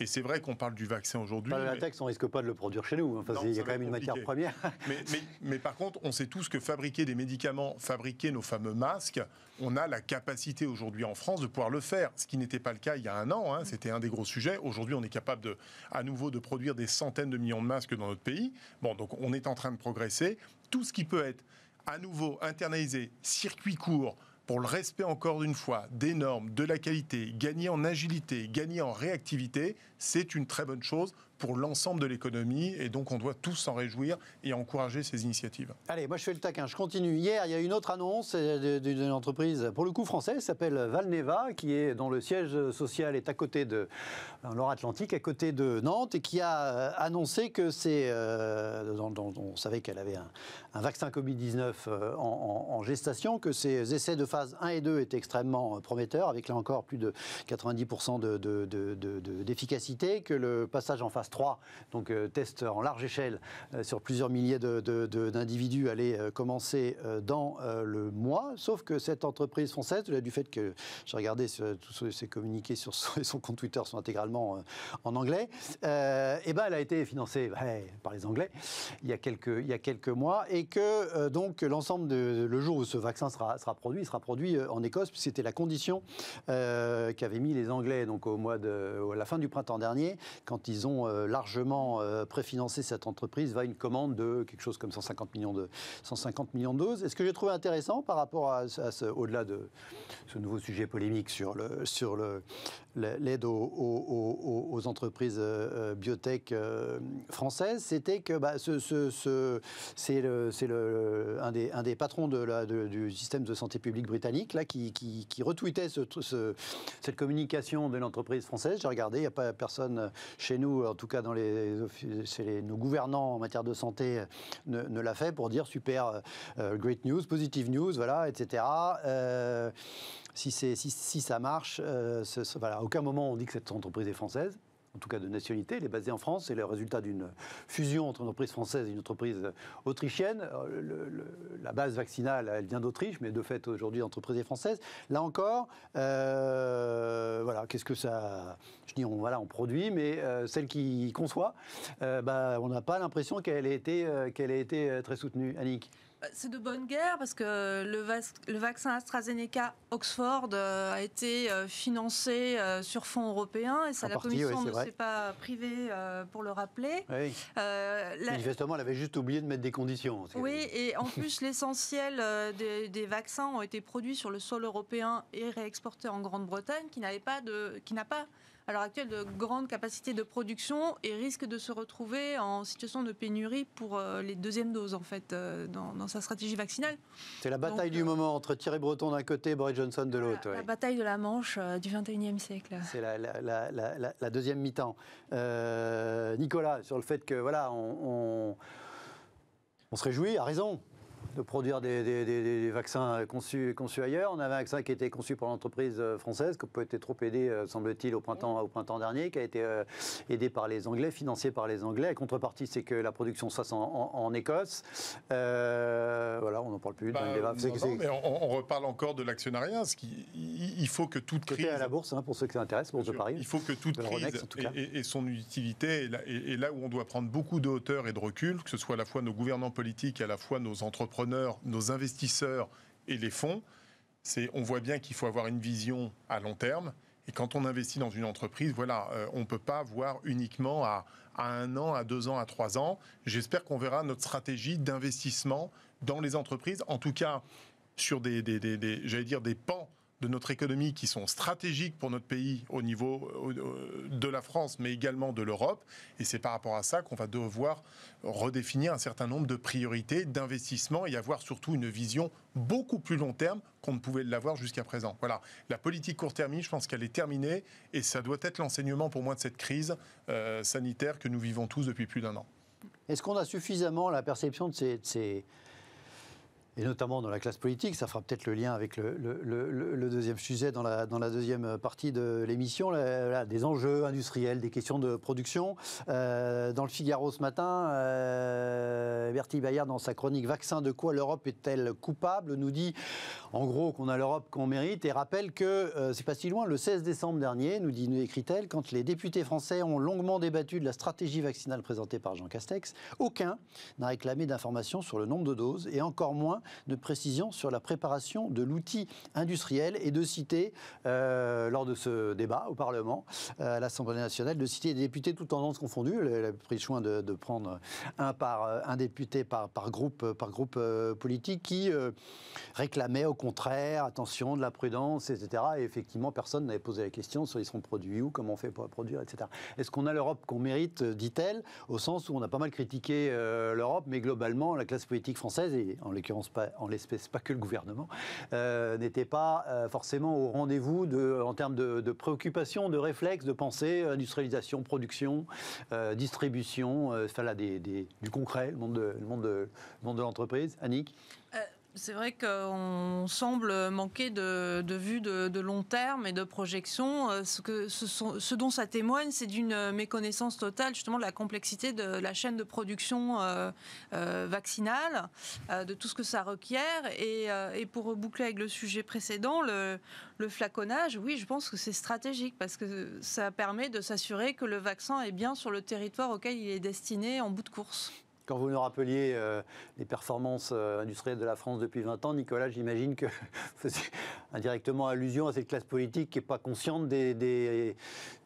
Et c'est vrai qu'on parle du vaccin aujourd'hui. mais... on risque pas de le produire chez nous. il y a quand même une matière première. [LAUGHS] mais, par contre, on sait tous que fabriquer des médicaments, fabriquer nos fameux masques, on a la capacité aujourd'hui en France de pouvoir le faire. Ce qui n'était pas le cas il y a un an. Hein. C'était un des gros sujets. Aujourd'hui, on est capable à nouveau de produire des centaines de millions de masques dans notre pays. Bon, donc on est en train de progresser. Tout ce qui peut être à nouveau internaliser circuit court pour le respect encore une fois des normes, de la qualité, gagner en agilité, gagner en réactivité, c'est une très bonne chose pour l'ensemble de l'économie. Et donc, on doit tous s'en réjouir et encourager ces initiatives. Allez, moi, je fais le taquin. Je continue. Hier, il y a une autre annonce euh, d'une entreprise, pour le coup française, qui s'appelle Valneva, qui est dont le siège social est à côté de atlantique à côté de Nantes, et qui a euh, annoncé que c'est. Euh, on savait qu'elle avait un, vaccin Covid-19 en, gestation, que ses essais de phase 1 et 2 étaient extrêmement prometteurs, avec là encore plus de 90% d'efficacité, de, que le passage en phase 3, donc euh, test en large échelle euh, sur plusieurs milliers d'individus, allait euh, commencer dans le mois. Sauf que cette entreprise française, du fait que j'ai regardé tous ses communiqués sur [LAUGHS] son compte Twitter sont intégralement en anglais, et eh ben elle a été financée bah, par les Anglais il y a quelques, il quelques mois, et que donc l'ensemble le jour où ce vaccin sera, produit, il sera produit en Écosse, puisque c'était la condition qu'avaient mis les Anglais donc au mois de, à la fin du printemps dernier, quand ils ont euh, largement euh, préfinancé cette entreprise, va une commande de quelque chose comme 150 millions de, 150 millions doses. Et ce que j'ai trouvé intéressant par rapport à ce, au-delà de ce nouveau sujet polémique sur le, sur le, l'aide aux, entreprises euh, euh, biotech euh, françaises, c'était que bah, ce, c'est ce, le, un, des, un des patrons de la, du système de santé publique britannique là, qui, qui, qui retweetait ce, cette communication de l'entreprise française. J'ai regardé, il n'y a pas personne chez nous, en tout cas dans les, chez les, nos gouvernants en matière de santé, ne, l'a fait pour dire super, great news, positive news, voilà, etc. Euh, si, si, ça marche, euh, à aucun moment on dit que cette entreprise est française en tout cas de nationalité, elle est basée en France, c'est le résultat d'une fusion entre une entreprise française et une entreprise autrichienne. Euh, la base vaccinale, elle vient d'Autriche, mais de fait, aujourd'hui, l'entreprise est française. Là encore, euh, voilà, qu'est-ce que ça... Je dis, on, voilà, on produit, mais celle qui conçoit, bah, on n'a pas l'impression qu'elle ait été, qu'elle ait été très soutenue. Annick bah, c'est de bonne guerre parce que le, vaccin AstraZeneca Oxford euh, a été euh, financé euh, sur fonds européens et ça, la Commission ne s'est pas privée pour le rappeler. Oui. elle avait juste oublié de mettre des conditions. Oui, et en [LAUGHS] plus, l'essentiel des, vaccins ont été produits sur le sol européen et réexportés en Grande-Bretagne, qui n'avait pas de, qui n'a pas à l'heure actuelle de grandes capacités de production et risque de se retrouver en situation de pénurie pour euh, les deuxièmes doses, en fait, euh, dans, sa stratégie vaccinale. C'est la bataille du euh, moment entre Thierry Breton d'un côté et Boris Johnson de l'autre. La, bataille de la Manche du 21e siècle. C'est la, deuxième mi-temps. Nicolas, sur le fait que, voilà, on, on, on se réjouit, à raison, de produire des, vaccins conçus, ailleurs. On avait un vaccin qui était conçu par l'entreprise euh, française, qui peut être trop aidé, euh, semble-t-il, au printemps, dernier, qui a été euh, aidé par les Anglais, financé par les Anglais. La contrepartie, c'est que la production se en, Écosse. voilà, on n'en parle plus. Bah, mais on, reparle encore de l'actionnariat. Il faut que toute crise. à la bourse, hein, pour ceux qui s'intéressent, bourse de Paris. Il faut que toute crise et, son utilité, et là, où on doit prendre beaucoup de hauteur et de recul, que ce soit à la fois nos gouvernants politiques, à la fois nos entreprises, nos investisseurs et les fonds, c'est on voit bien qu'il faut avoir une vision à long terme. Et quand on investit dans une entreprise, voilà, euh, on ne peut pas voir uniquement à, un an, à deux ans, à trois ans. J'espère qu'on verra notre stratégie d'investissement dans les entreprises, en tout cas sur des, des j'allais dire, des pans de notre économie qui sont stratégiques pour notre pays au niveau euh, euh, de la France, mais également de l'Europe. Et c'est par rapport à ça qu'on va devoir redéfinir un certain nombre de priorités d'investissement et avoir surtout une vision beaucoup plus long terme qu'on ne pouvait l'avoir jusqu'à présent. Voilà, la politique court terme, je pense qu'elle est terminée et ça doit être l'enseignement pour moi de cette crise euh, sanitaire que nous vivons tous depuis plus d'un an. Est-ce qu'on a suffisamment la perception de de ces et notamment dans la classe politique. Ça fera peut-être le lien avec le, deuxième sujet dans la, dans la deuxième partie de l'émission, des enjeux industriels, des questions de production. Euh, dans le Figaro ce matin, euh, Bertie Bayard, dans sa chronique Vaccin, de quoi l'Europe est-elle coupable nous dit en gros qu'on a l'Europe qu'on mérite et rappelle que euh, c'est pas si loin, le 16 décembre dernier, nous dit nous écrit-elle, quand les députés français ont longuement débattu de la stratégie vaccinale présentée par Jean Castex, aucun n'a réclamé d'informations sur le nombre de doses et encore moins de précision sur la préparation de l'outil industriel et de citer, euh, lors de ce débat au Parlement, euh, à l'Assemblée nationale, de citer des députés toutes tendances confondues. Elle a pris le soin de, prendre un, par, un député par, par groupe, par groupe euh, politique qui réclamait au contraire, attention, de la prudence, etc. Et effectivement, personne n'avait posé la question sur ils seront produits ou comment on fait pour produire, etc. Est-ce qu'on a l'Europe qu'on mérite, dit-elle, au sens où on a pas mal critiqué l'Europe, mais globalement, la classe politique française, et en l'occurrence en l'espèce pas que le gouvernement, euh, n'était pas euh, forcément au rendez-vous en termes de, préoccupations, de réflexes, de pensée, euh, industrialisation, production, distribution, enfin du concret, le monde de, le monde de l'entreprise. Annick c'est vrai qu'on semble manquer de, vue de, long terme et de projection. Euh, ce, dont ça témoigne, c'est d'une méconnaissance totale justement de la complexité de la chaîne de production euh, euh, vaccinale, de tout ce que ça requiert. Et, pour reboucler avec le sujet précédent, le flaconnage, oui, je pense que c'est stratégique parce que ça permet de s'assurer que le vaccin est bien sur le territoire auquel il est destiné en bout de course quand vous nous rappeliez euh, les performances euh, industrielles de la France depuis 20 ans, Nicolas, j'imagine que [LAUGHS] vous faisiez indirectement allusion à cette classe politique qui n'est pas consciente des,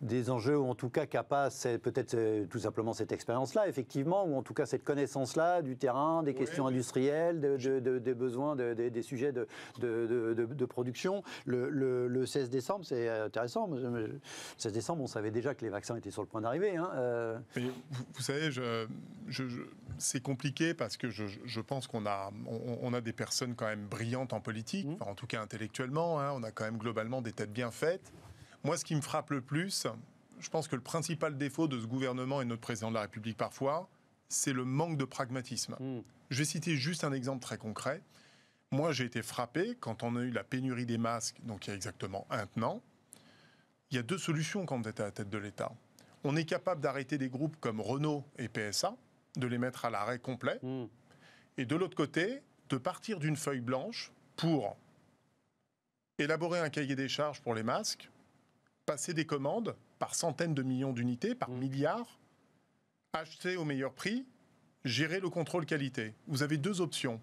des, enjeux, ou en tout cas qui n'a pas peut-être euh, tout simplement cette expérience-là, effectivement, ou en tout cas cette connaissance-là du terrain, des questions industrielles, des besoins, des sujets de, production. Le, le 16 décembre, c'est intéressant. Le 16 décembre, on savait déjà que les vaccins étaient sur le point d'arriver. Hein, vous, savez, je c'est compliqué parce que je, pense qu'on a, on, a des personnes quand même brillantes en politique, mmh. en tout cas intellectuellement. Hein. on a quand même globalement des têtes bien faites. Moi, ce qui me frappe le plus, je pense que le principal défaut de ce gouvernement et notre président de la République parfois, c'est le manque de pragmatisme. Mmh. Je vais citer juste un exemple très concret. Moi, j'ai été frappé quand on a eu la pénurie des masques, donc il y a exactement un an. Il y a deux solutions quand on est à la tête de l'État. On est capable d'arrêter des groupes comme Renault et PSA, de les mettre à l'arrêt complet, hmm. et de l'autre côté, de partir d'une feuille blanche pour élaborer un cahier des charges pour les masques, passer des commandes par centaines de millions d'unités, par hmm. milliards, acheter au meilleur prix, gérer le contrôle qualité. Vous avez deux options.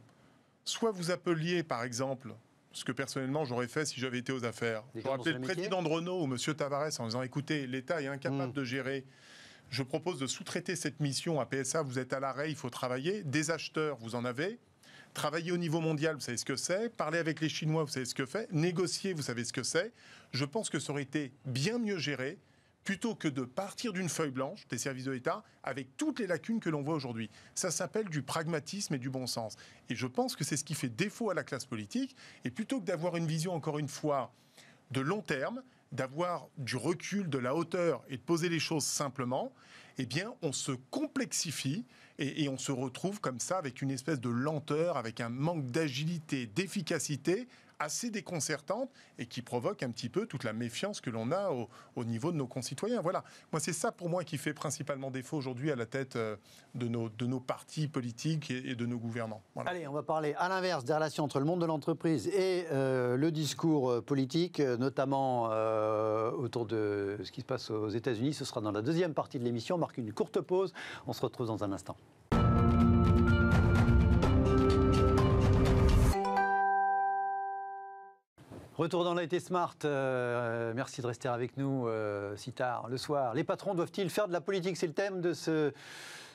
Soit vous appeliez, par exemple, ce que personnellement j'aurais fait si j'avais été aux affaires. J'aurais appelé le président de Renault ou M. Tavares en disant écoutez, l'État est incapable hmm. de gérer je propose de sous-traiter cette mission à PSA, vous êtes à l'arrêt, il faut travailler, des acheteurs, vous en avez, Travailler au niveau mondial, vous savez ce que c'est. Parler avec les Chinois, vous savez ce que fait. Négocier, vous savez ce que c'est. Je pense que ça aurait été bien mieux géré plutôt que de partir d'une feuille blanche des services de l'État avec toutes les lacunes que l'on voit aujourd'hui. Ça s'appelle du pragmatisme et du bon sens. Et je pense que c'est ce qui fait défaut à la classe politique. Et plutôt que d'avoir une vision, encore une fois, de long terme, d'avoir du recul, de la hauteur et de poser les choses simplement, eh bien, on se complexifie et, on se retrouve comme ça avec une espèce de lenteur, avec un manque d'agilité, d'efficacité, assez déconcertante et qui provoque un petit peu toute la méfiance que l'on a au, niveau de nos concitoyens. Voilà. Moi, c'est ça pour moi qui fait principalement défaut aujourd'hui à la tête euh, de nos, de nos partis politiques et, de nos gouvernants. Allez, on va parler à l'inverse des relations entre le monde de l'entreprise et euh, le discours euh, politique, notamment autour de ce qui se passe aux États-Unis. Ce sera dans la deuxième partie de l'émission. On marque une courte pause. On se retrouve dans un instant. Retour dans l'été Smart. Euh, euh, merci de rester avec nous euh, si tard le soir. Les patrons doivent-ils faire de la politique C'est le thème de ce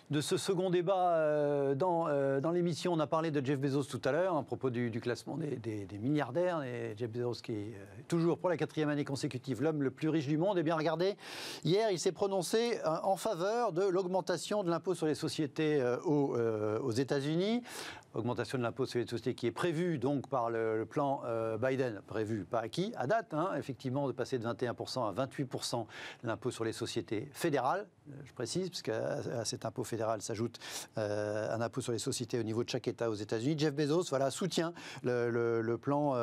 de ce second débat dans, dans l'émission. On a parlé de Jeff Bezos tout à l'heure, à propos du, classement des, milliardaires. Et Jeff Bezos, qui est toujours pour la quatrième année consécutive l'homme le plus riche du monde. Et eh bien regardez, hier, il s'est prononcé en faveur de l'augmentation de l'impôt sur les sociétés aux, aux États-Unis, augmentation de l'impôt sur les sociétés qui est prévue donc par le, plan euh, Biden, prévu par acquis, à date, hein, effectivement, de passer de 21% à 28% l'impôt sur les sociétés fédérales, euh, je précise, puisque à, cet impôt fédéral s'ajoute euh, un impôt sur les sociétés au niveau de chaque État aux États-Unis. Jeff Bezos, voilà, soutient le, plan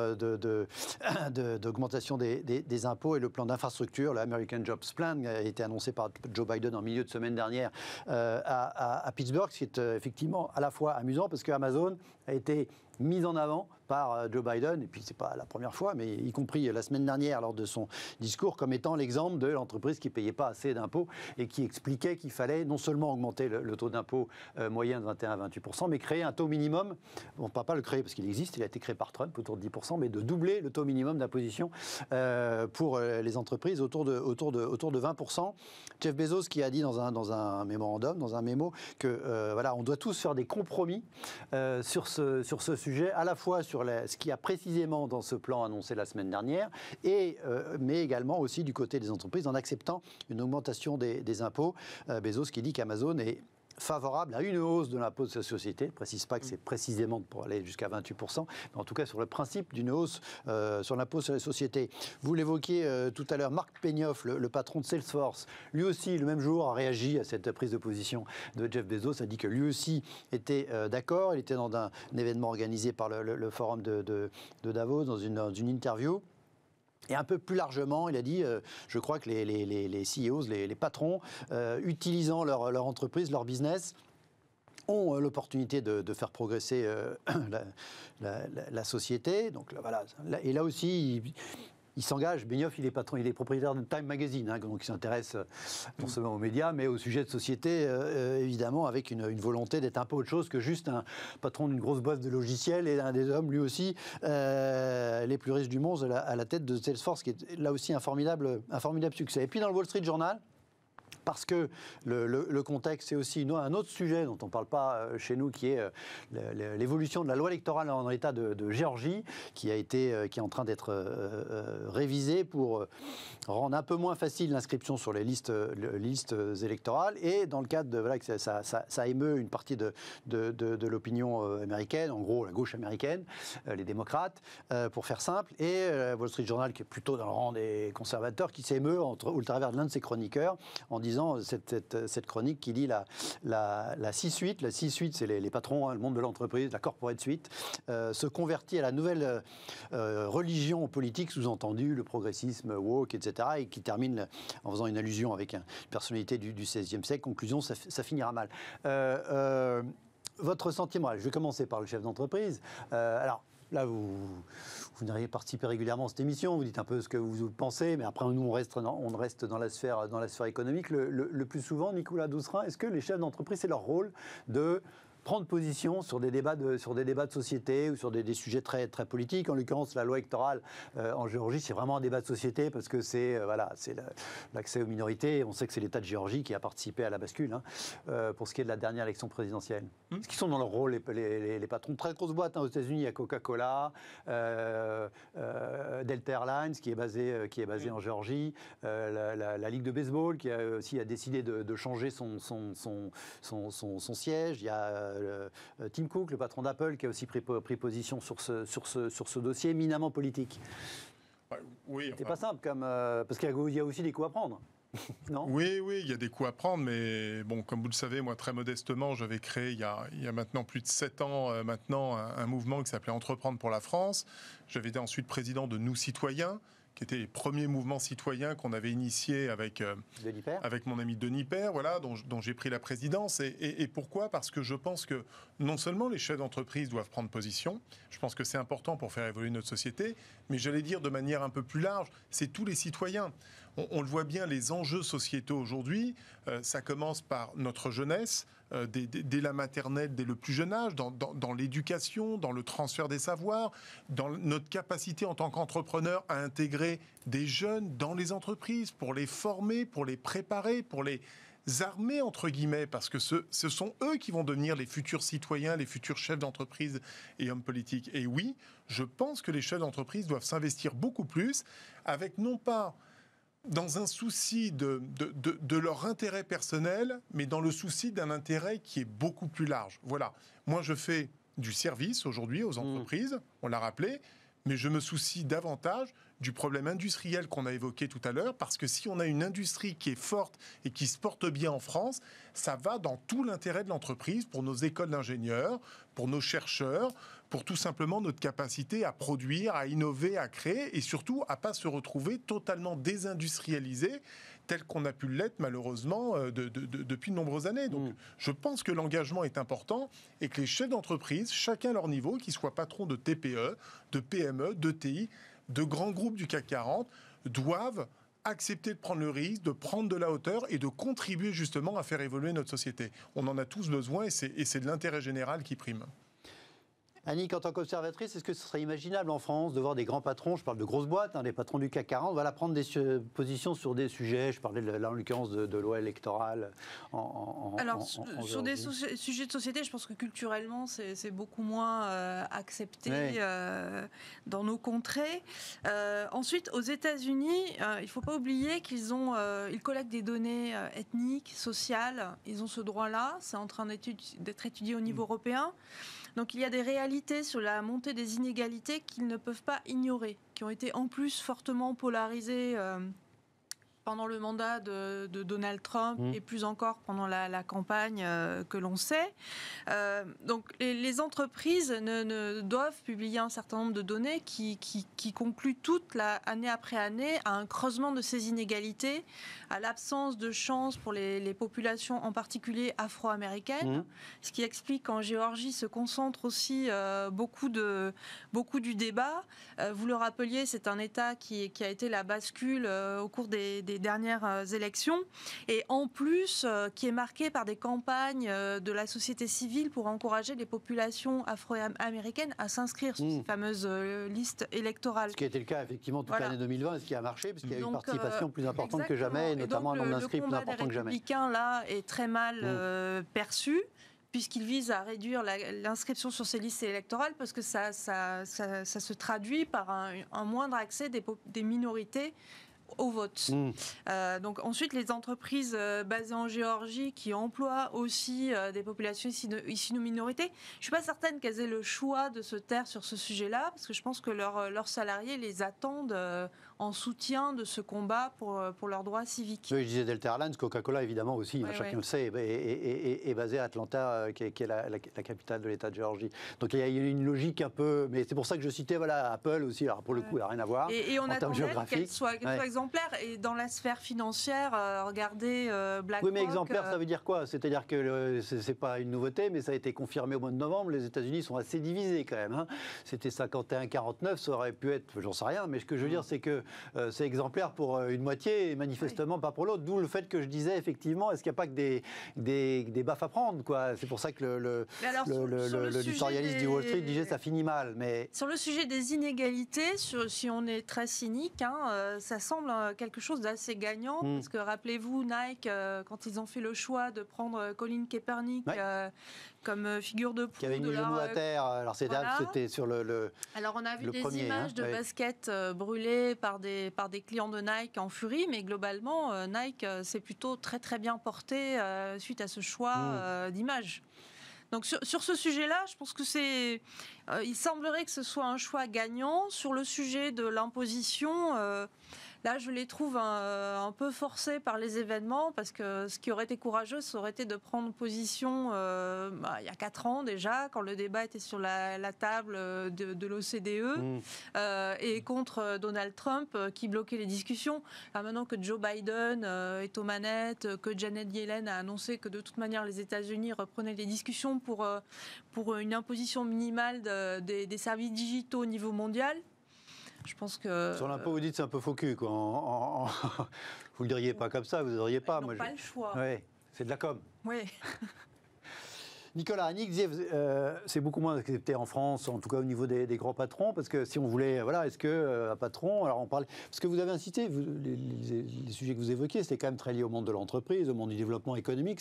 [COUGHS] d'augmentation des, impôts et le plan d'infrastructure, l'American Jobs Plan, a été annoncé par Joe Biden en milieu de semaine dernière à, Pittsburgh, ce qui est effectivement à la fois amusant parce que Amazon a été mise en avant par euh, Joe Biden, et puis c'est pas la première fois, mais y compris la semaine dernière lors de son discours, comme étant l'exemple de l'entreprise qui payait pas assez d'impôts et qui expliquait qu'il fallait non seulement augmenter le, taux d'impôt euh, moyen de 21 à 28 mais créer un taux minimum, on ne peut pas le créer parce qu'il existe, il a été créé par Trump autour de 10 mais de doubler le taux minimum d'imposition euh, pour les entreprises autour de, autour de, autour de 20 Jeff Bezos qui a dit dans un, dans un mémorandum, dans un mémo, que voilà, on doit tous faire des compromis sur, ce, sur ce sujet, à la fois sur sur ce qu'il y a précisément dans ce plan annoncé la semaine dernière, et, euh, mais également aussi du côté des entreprises en acceptant une augmentation des, impôts. Euh, Bezos qui dit qu'Amazon est favorable à une hausse de l'impôt sur la société. Je ne précise pas que c'est précisément pour aller jusqu'à 28%, mais en tout cas sur le principe d'une hausse euh, sur l'impôt sur les sociétés. Vous l'évoquiez euh, tout à l'heure, Marc Peignoff, le, patron de Salesforce, lui aussi, le même jour, a réagi à cette prise de position de Jeff Bezos, a dit que lui aussi était euh, d'accord. Il était dans un, événement organisé par le, forum de, Davos, dans une interview. Et un peu plus largement, il a dit, euh, je crois que les, CEOs, les, patrons, euh, utilisant leur, entreprise, leur business, ont euh, l'opportunité de, faire progresser [CLEARS THROAT] la, société. Donc voilà. Et là aussi, il s'engage. Benioff, il est patron, il est propriétaire de Time Magazine, hein, donc il s'intéresse euh, non mm. seulement aux médias, mais au sujet de société, euh, euh, évidemment, avec une, volonté d'être un peu autre chose que juste un patron d'une grosse boîte de logiciels et un des hommes, lui aussi, les plus riches du monde, à la, à la, tête de Salesforce, qui est là aussi un formidable, un formidable succès. Et puis dans le Wall Street Journal, parce que le, contexte, c'est aussi un autre sujet dont on ne parle pas euh, chez nous, qui est euh, l'évolution de la loi électorale en l'état de, de, Géorgie, qui, a été, euh, qui est en train d'être révisée pour rendre un peu moins facile l'inscription sur les listes, listes électorales. Et dans le cadre de. Voilà, ça, ça, émeut une partie de, de, de l'opinion américaine, en gros la gauche américaine, les démocrates, pour faire simple, et Wall Street Journal, qui est plutôt dans le rang des conservateurs, qui s'émeut au travers de l'un de ses chroniqueurs en disant cette, cette, chronique qui dit la, la, la 6-8, la 6-8 c'est les, patrons, hein, le monde de l'entreprise, la corporate suite, euh, se convertit à la nouvelle euh, religion politique, sous-entendu le progressisme woke, etc., et qui termine en faisant une allusion avec une personnalité du, du 16e siècle. Conclusion, ça, finira mal. Euh, votre sentiment, je vais commencer par le chef d'entreprise. alors, Là, vous, vous n'arrivez participé régulièrement à cette émission, vous dites un peu ce que vous pensez, mais après, nous, on reste dans, la, sphère, dans la sphère économique. Le, plus souvent, Nicolas Doucerin, est-ce que les chefs d'entreprise, c'est leur rôle de prendre position sur des débats de, sur des débats de société ou sur des, sujets très, très politiques. En l'occurrence, la loi électorale euh, en Géorgie, c'est vraiment un débat de société parce que c'est euh, voilà, c'est l'accès aux minorités. On sait que c'est l'État de Géorgie qui a participé à la bascule hein, euh, pour ce qui est de la dernière élection présidentielle. Hmm. Ce qui sont dans leur rôle les, les, patrons de très grosses boîtes hein, aux États-Unis. Il y a Coca-Cola, Delta Airlines qui est basé qui est basé hmm. en Géorgie, la, Ligue de baseball qui a aussi a décidé de, changer son son, son, son, son, siège. Il y a euh, Tim Cook, le patron d'Apple, qui a aussi pris, position sur ce, dossier éminemment politique. Oui, enfin... pas simple, euh, parce qu'il y a aussi des coups à prendre. [LAUGHS] oui, oui, il y a des coups à prendre, mais bon, comme vous le savez, moi, très modestement, j'avais créé il y, a, maintenant plus de sept ans euh, maintenant un mouvement qui s'appelait Entreprendre pour la France. J'avais été ensuite président de Nous Citoyens, qui étaient les premiers mouvements citoyens qu'on avait initié avec, euh, avec mon ami Denis Père, voilà, dont, j'ai pris la présidence. Et, et pourquoi Parce que je pense que non seulement les chefs d'entreprise doivent prendre position, je pense que c'est important pour faire évoluer notre société, mais j'allais dire de manière un peu plus large, c'est tous les citoyens on, le voit bien, les enjeux sociétaux aujourd'hui, euh, ça commence par notre jeunesse, euh, dès, la maternelle, dès le plus jeune âge, dans, l'éducation, dans le transfert des savoirs, dans notre capacité en tant qu'entrepreneur à intégrer des jeunes dans les entreprises, pour les former, pour les préparer, pour les armer », entre guillemets, parce que ce, sont eux qui vont devenir les futurs citoyens, les futurs chefs d'entreprise et hommes politiques. Et oui, je pense que les chefs d'entreprise doivent s'investir beaucoup plus, avec non pas dans un souci de, leur intérêt personnel, mais dans le souci d'un intérêt qui est beaucoup plus large. Voilà, moi je fais du service aujourd'hui aux mmh. entreprises, on l'a rappelé, mais je me soucie davantage du problème industriel qu'on a évoqué tout à l'heure, parce que si on a une industrie qui est forte et qui se porte bien en France, ça va dans tout l'intérêt de l'entreprise, pour nos écoles d'ingénieurs, pour nos chercheurs, pour tout simplement notre capacité à produire, à innover, à créer et surtout à pas se retrouver totalement désindustrialisé tel qu'on a pu l'être malheureusement euh, depuis de nombreuses années. Donc mm. je pense que l'engagement est important et que les chefs d'entreprise, chacun à leur niveau, qu'ils soient patrons de TPE, de PME, de TI, de grands groupes du CAC 40, doivent accepter de prendre le risque, de prendre de la hauteur et de contribuer justement à faire évoluer notre société. On en a tous besoin et c'est de l'intérêt général qui prime. Annick, en tant qu'observatrice, est-ce que ce serait imaginable en France de voir des grands patrons, je parle de grosses boîtes, des hein, patrons du CAC 40, voilà, prendre des positions sur des sujets, je parlais de, là en l'occurrence de, de loi électorale en, Alors, sur des sujets de société, je pense que culturellement, c'est beaucoup moins euh, accepté euh, dans nos contrées. Euh, ensuite, aux États-Unis, il ne faut pas oublier qu'ils ont, collectent des données ethniques, sociales, ils ont ce droit-là, c'est en train d'être étudié au niveau mmh. européen. Donc il y a des réalités sur la montée des inégalités qu'ils ne peuvent pas ignorer, qui ont été en plus fortement polarisées. Euh, pendant le mandat de, Donald Trump mmh. et plus encore pendant la, campagne euh, que l'on sait. Euh, donc les, entreprises ne, doivent publier un certain nombre de données qui, concluent toute la, année après année à un creusement de ces inégalités, à l'absence de chances pour les, populations en particulier afro-américaines, mmh. ce qui explique qu'en Géorgie se concentre aussi euh, beaucoup, de, beaucoup du débat. vous le rappeliez, c'est un État qui, qui, a été la bascule au cours des dernières euh, élections, et en plus euh, qui est marqué par des campagnes euh, de la société civile pour encourager les populations afro-américaines à s'inscrire sur mmh. ces fameuses listes électorales. Ce qui a été le cas effectivement toute l'année 2020, ce qui a marché, parce qu'il y a une participation plus importante que jamais, et notamment un nombre d'inscrits plus important que jamais. Le républicain, là, est très mal mmh. perçu puisqu'il vise à réduire l'inscription sur ces listes électorales, parce que ça, ça, se traduit par un, moindre accès des minorités au vote. Mm. Euh, donc ensuite, les entreprises euh, basées en Géorgie qui emploient aussi euh, des populations ici nos minorités, je suis pas certaine qu'elles aient le choix de se taire sur ce sujet-là, parce que je pense que leur, leurs salariés les attendent en soutien de ce combat pour, pour leurs droits civiques. je disais Delta Airlines, Coca-Cola évidemment aussi, chacun le sait, est, basé à Atlanta, qui est, la, capitale de l'État de Géorgie. Donc il y a une logique un peu, mais c'est pour ça que je citais voilà, Apple aussi, alors pour le coup, n'y a rien à voir. Et, on en attendait qu'elle exemple exemplaire. Et dans la sphère financière, euh, regardez euh, BlackRock. Oui, mais exemplaire, ça euh, veut dire quoi C'est-à-dire que ce n'est pas une nouveauté, mais ça a été confirmé au mois de novembre. Les États-Unis sont assez divisés quand même. Hein. C'était 51-49, ça aurait pu être, j'en sais rien, mais ce que je veux dire, mm. c'est que c'est exemplaire pour une moitié et manifestement pas pour l'autre. D'où le fait que je disais, effectivement, est-ce qu'il n'y a pas que des, des, baffes à prendre quoi C'est pour ça que le, tutorialiste du Wall Street disait ça finit mal. Mais... Sur le sujet des inégalités, si on est très cynique, hein, ça semble euh, quelque chose d'assez gagnant. Hmm. Parce que rappelez-vous, Nike, euh, quand ils ont fait le choix de prendre euh, Colin Kaepernick comme figure de proue. Qui avait à terre. Alors c'était sur le, Alors on a vu des hein. images de baskets brûlées par des, par des clients de Nike en furie. Mais globalement, Nike s'est plutôt très très bien porté suite à ce choix hmm. d'image. Donc sur, ce sujet-là, je pense que c'est, il semblerait que ce soit un choix gagnant. Sur le sujet de l'imposition. Là, je les trouve euh, un, peu forcés par les événements parce que ce qui aurait été courageux, ça aurait été de prendre position euh, bah, il y a quatre ans déjà, quand le débat était sur la, table euh, de, l'OCDE e, mmh. et contre Donald Trump qui bloquait les discussions. maintenant que Joe Biden est aux manettes, que Janet Yellen a annoncé que de toute manière les États-Unis reprenaient les discussions pour, pour une imposition minimale des services digitaux au niveau mondial, je pense que. Sur l'impôt, euh, vous dites c'est un peu faux cul, quoi. [LAUGHS] vous ne le diriez pas comme ça, vous ne diriez pas. Ils pas le choix. C'est de la com. Oui. [LAUGHS] Nicolas euh, c'est beaucoup moins accepté en France, en tout cas au niveau des, grands patrons, parce que si on voulait, voilà, est-ce que euh, un patron, alors on parle, parce que vous avez incité, les, sujets que vous évoquiez, c'était quand même très lié au monde de l'entreprise, au monde du développement économique.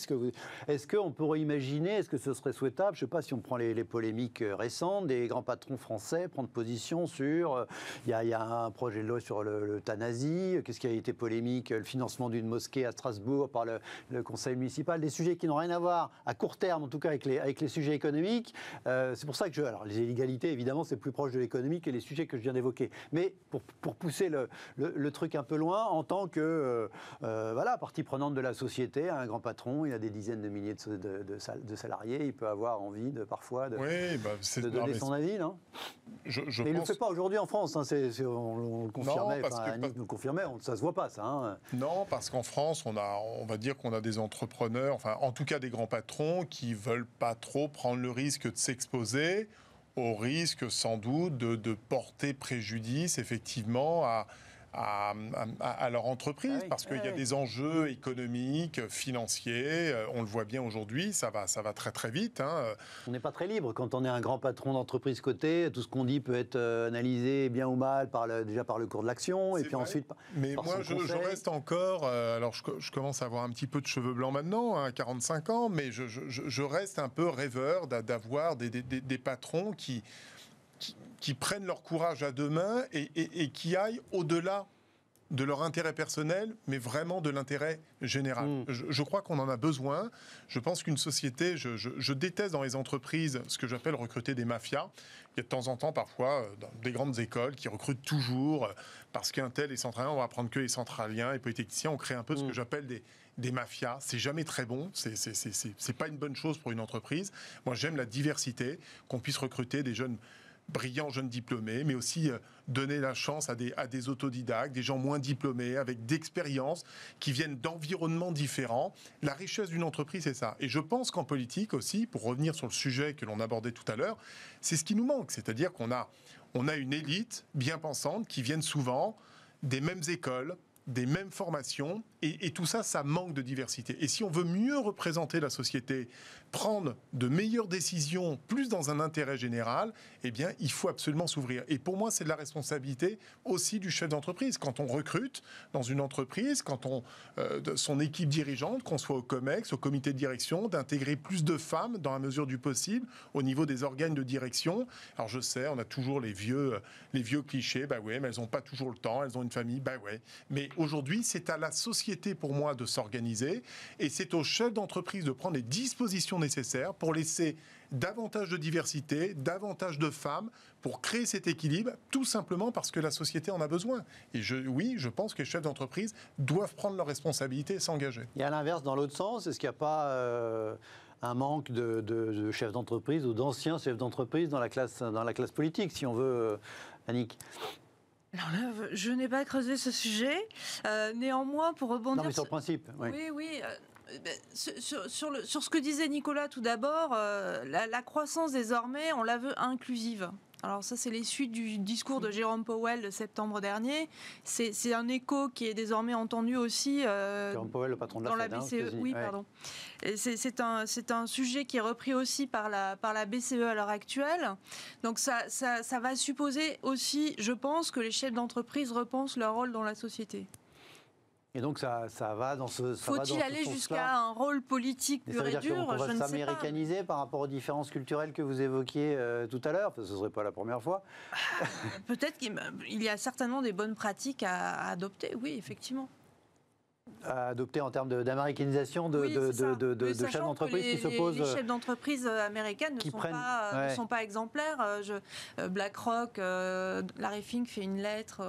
Est-ce qu'on pourrait imaginer, est-ce que ce serait souhaitable, je ne sais pas si on prend les, polémiques euh, récentes, des grands patrons français prendre position sur, il y, a un projet de loi sur l'euthanasie, qu'est-ce qui a été polémique, le financement d'une mosquée à Strasbourg par le, le conseil municipal, des sujets qui n'ont rien à voir à court terme en tout cas avec avec les, sujets économiques. Euh, c'est pour ça que je. Alors, les inégalités évidemment, c'est plus proche de l'économique que les sujets que je viens d'évoquer. Mais pour, pousser le, truc un peu loin, en tant que euh, euh, voilà, partie prenante de la société, un grand patron, il a des dizaines de milliers de, de, salariés, il peut avoir envie de parfois de, bah, donner son avis, non je, mais il ne le fait pas aujourd'hui en France, hein, on, le confirmait, nous le ça ne se voit pas ça. Hein. Non, parce qu'en France, on, a, on va dire qu'on a des entrepreneurs, enfin en tout cas des grands patrons qui veulent pas trop prendre le risque de s'exposer au risque sans doute de, porter préjudice effectivement à à, à, leur entreprise, ah parce qu'il y a ah des enjeux économiques, financiers. Euh, on le voit bien aujourd'hui, ça va, ça va très très vite. Hein. On n'est pas très libre quand on est un grand patron d'entreprise cotée. Tout ce qu'on dit peut être euh, analysé bien ou mal par le, déjà par le cours de l'action, et puis ensuite. Mais moi, je, reste encore. Euh, alors, je, commence à avoir un petit peu de cheveux blancs maintenant, hein, à 45 ans, mais je, reste un peu rêveur d'avoir des, des, des, des patrons qui, qui qui prennent leur courage à deux mains et, qui aillent au-delà de leur intérêt personnel, mais vraiment de l'intérêt général. Mm. Je, crois qu'on en a besoin. Je pense qu'une société, je, déteste dans les entreprises ce que j'appelle recruter des mafias. Il y a de temps en temps, parfois, euh, dans des grandes écoles qui recrutent toujours euh, parce qu'un tel est centralien, on va prendre que les centraliens et polytechniciens. On crée un peu ce mm. que j'appelle des, des mafias. C'est jamais très bon. C'est c'est pas une bonne chose pour une entreprise. Moi, j'aime la diversité, qu'on puisse recruter des jeunes brillant jeunes diplômés, mais aussi euh, donner la chance à des, autodidactes, des gens moins diplômés, avec d'expérience, qui viennent d'environnements différents. La richesse d'une entreprise, c'est ça. Et je pense qu'en politique aussi, pour revenir sur le sujet que l'on abordait tout à l'heure, c'est ce qui nous manque. C'est-à-dire qu'on a, on a une élite bien pensante qui viennent souvent des mêmes écoles, des mêmes formations, et, tout ça, ça manque de diversité. Et si on veut mieux représenter la société prendre de meilleures décisions, plus dans un intérêt général, eh bien, il faut absolument s'ouvrir. Et pour moi, c'est de la responsabilité aussi du chef d'entreprise. Quand on recrute dans une entreprise, quand on, euh, son équipe dirigeante, qu'on soit au COMEX, au comité de direction, d'intégrer plus de femmes dans la mesure du possible au niveau des organes de direction. Alors, je sais, on a toujours les vieux, euh, les vieux clichés, bah ouais, mais elles n'ont pas toujours le temps, elles ont une famille, bah ouais. Mais aujourd'hui, c'est à la société pour moi de s'organiser et c'est au chef d'entreprise de prendre les dispositions nécessaires pour laisser davantage de diversité, davantage de femmes, pour créer cet équilibre, tout simplement parce que la société en a besoin. Et je, oui, je pense que les chefs d'entreprise doivent prendre leurs responsabilités et s'engager. Et à l'inverse, dans l'autre sens, est-ce qu'il n'y a pas... Euh, un manque de, chefs d'entreprise ou d'anciens chefs d'entreprise dans la classe dans la classe politique, si on veut, euh, Annick. je n'ai pas creusé ce sujet. Euh, néanmoins, pour rebondir. sur le principe. Oui, oui. Ben, sur, ce que disait Nicolas tout d'abord, euh, la, croissance désormais, on la veut inclusive. Alors ça, c'est les suites du discours de Jérôme Powell de septembre dernier. C'est un écho qui est désormais entendu aussi euh, Powell, le patron de la dans la hein, BCE. oui, pardon. C'est un, sujet qui est repris aussi par la, BCE à l'heure actuelle. Donc ça, ça va supposer aussi, je pense, que les chefs d'entreprise repensent leur rôle dans la société. Et donc ça, va dans ce. Faut-il aller jusqu'à un rôle politique pur et dur on, on va s'américaniser par rapport aux différences culturelles que vous évoquiez euh, tout à l'heure. ce ne serait pas la première fois. Ah, peut-être qu'il y a certainement des bonnes pratiques à adopter. Oui, effectivement à adopter en termes d'américanisation de, chefs d'entreprise qui se posent. Les chefs d'entreprise américaines ne, sont, pas, euh, ne sont pas exemplaires. Euh, je, euh, BlackRock, Larry Fink fait une lettre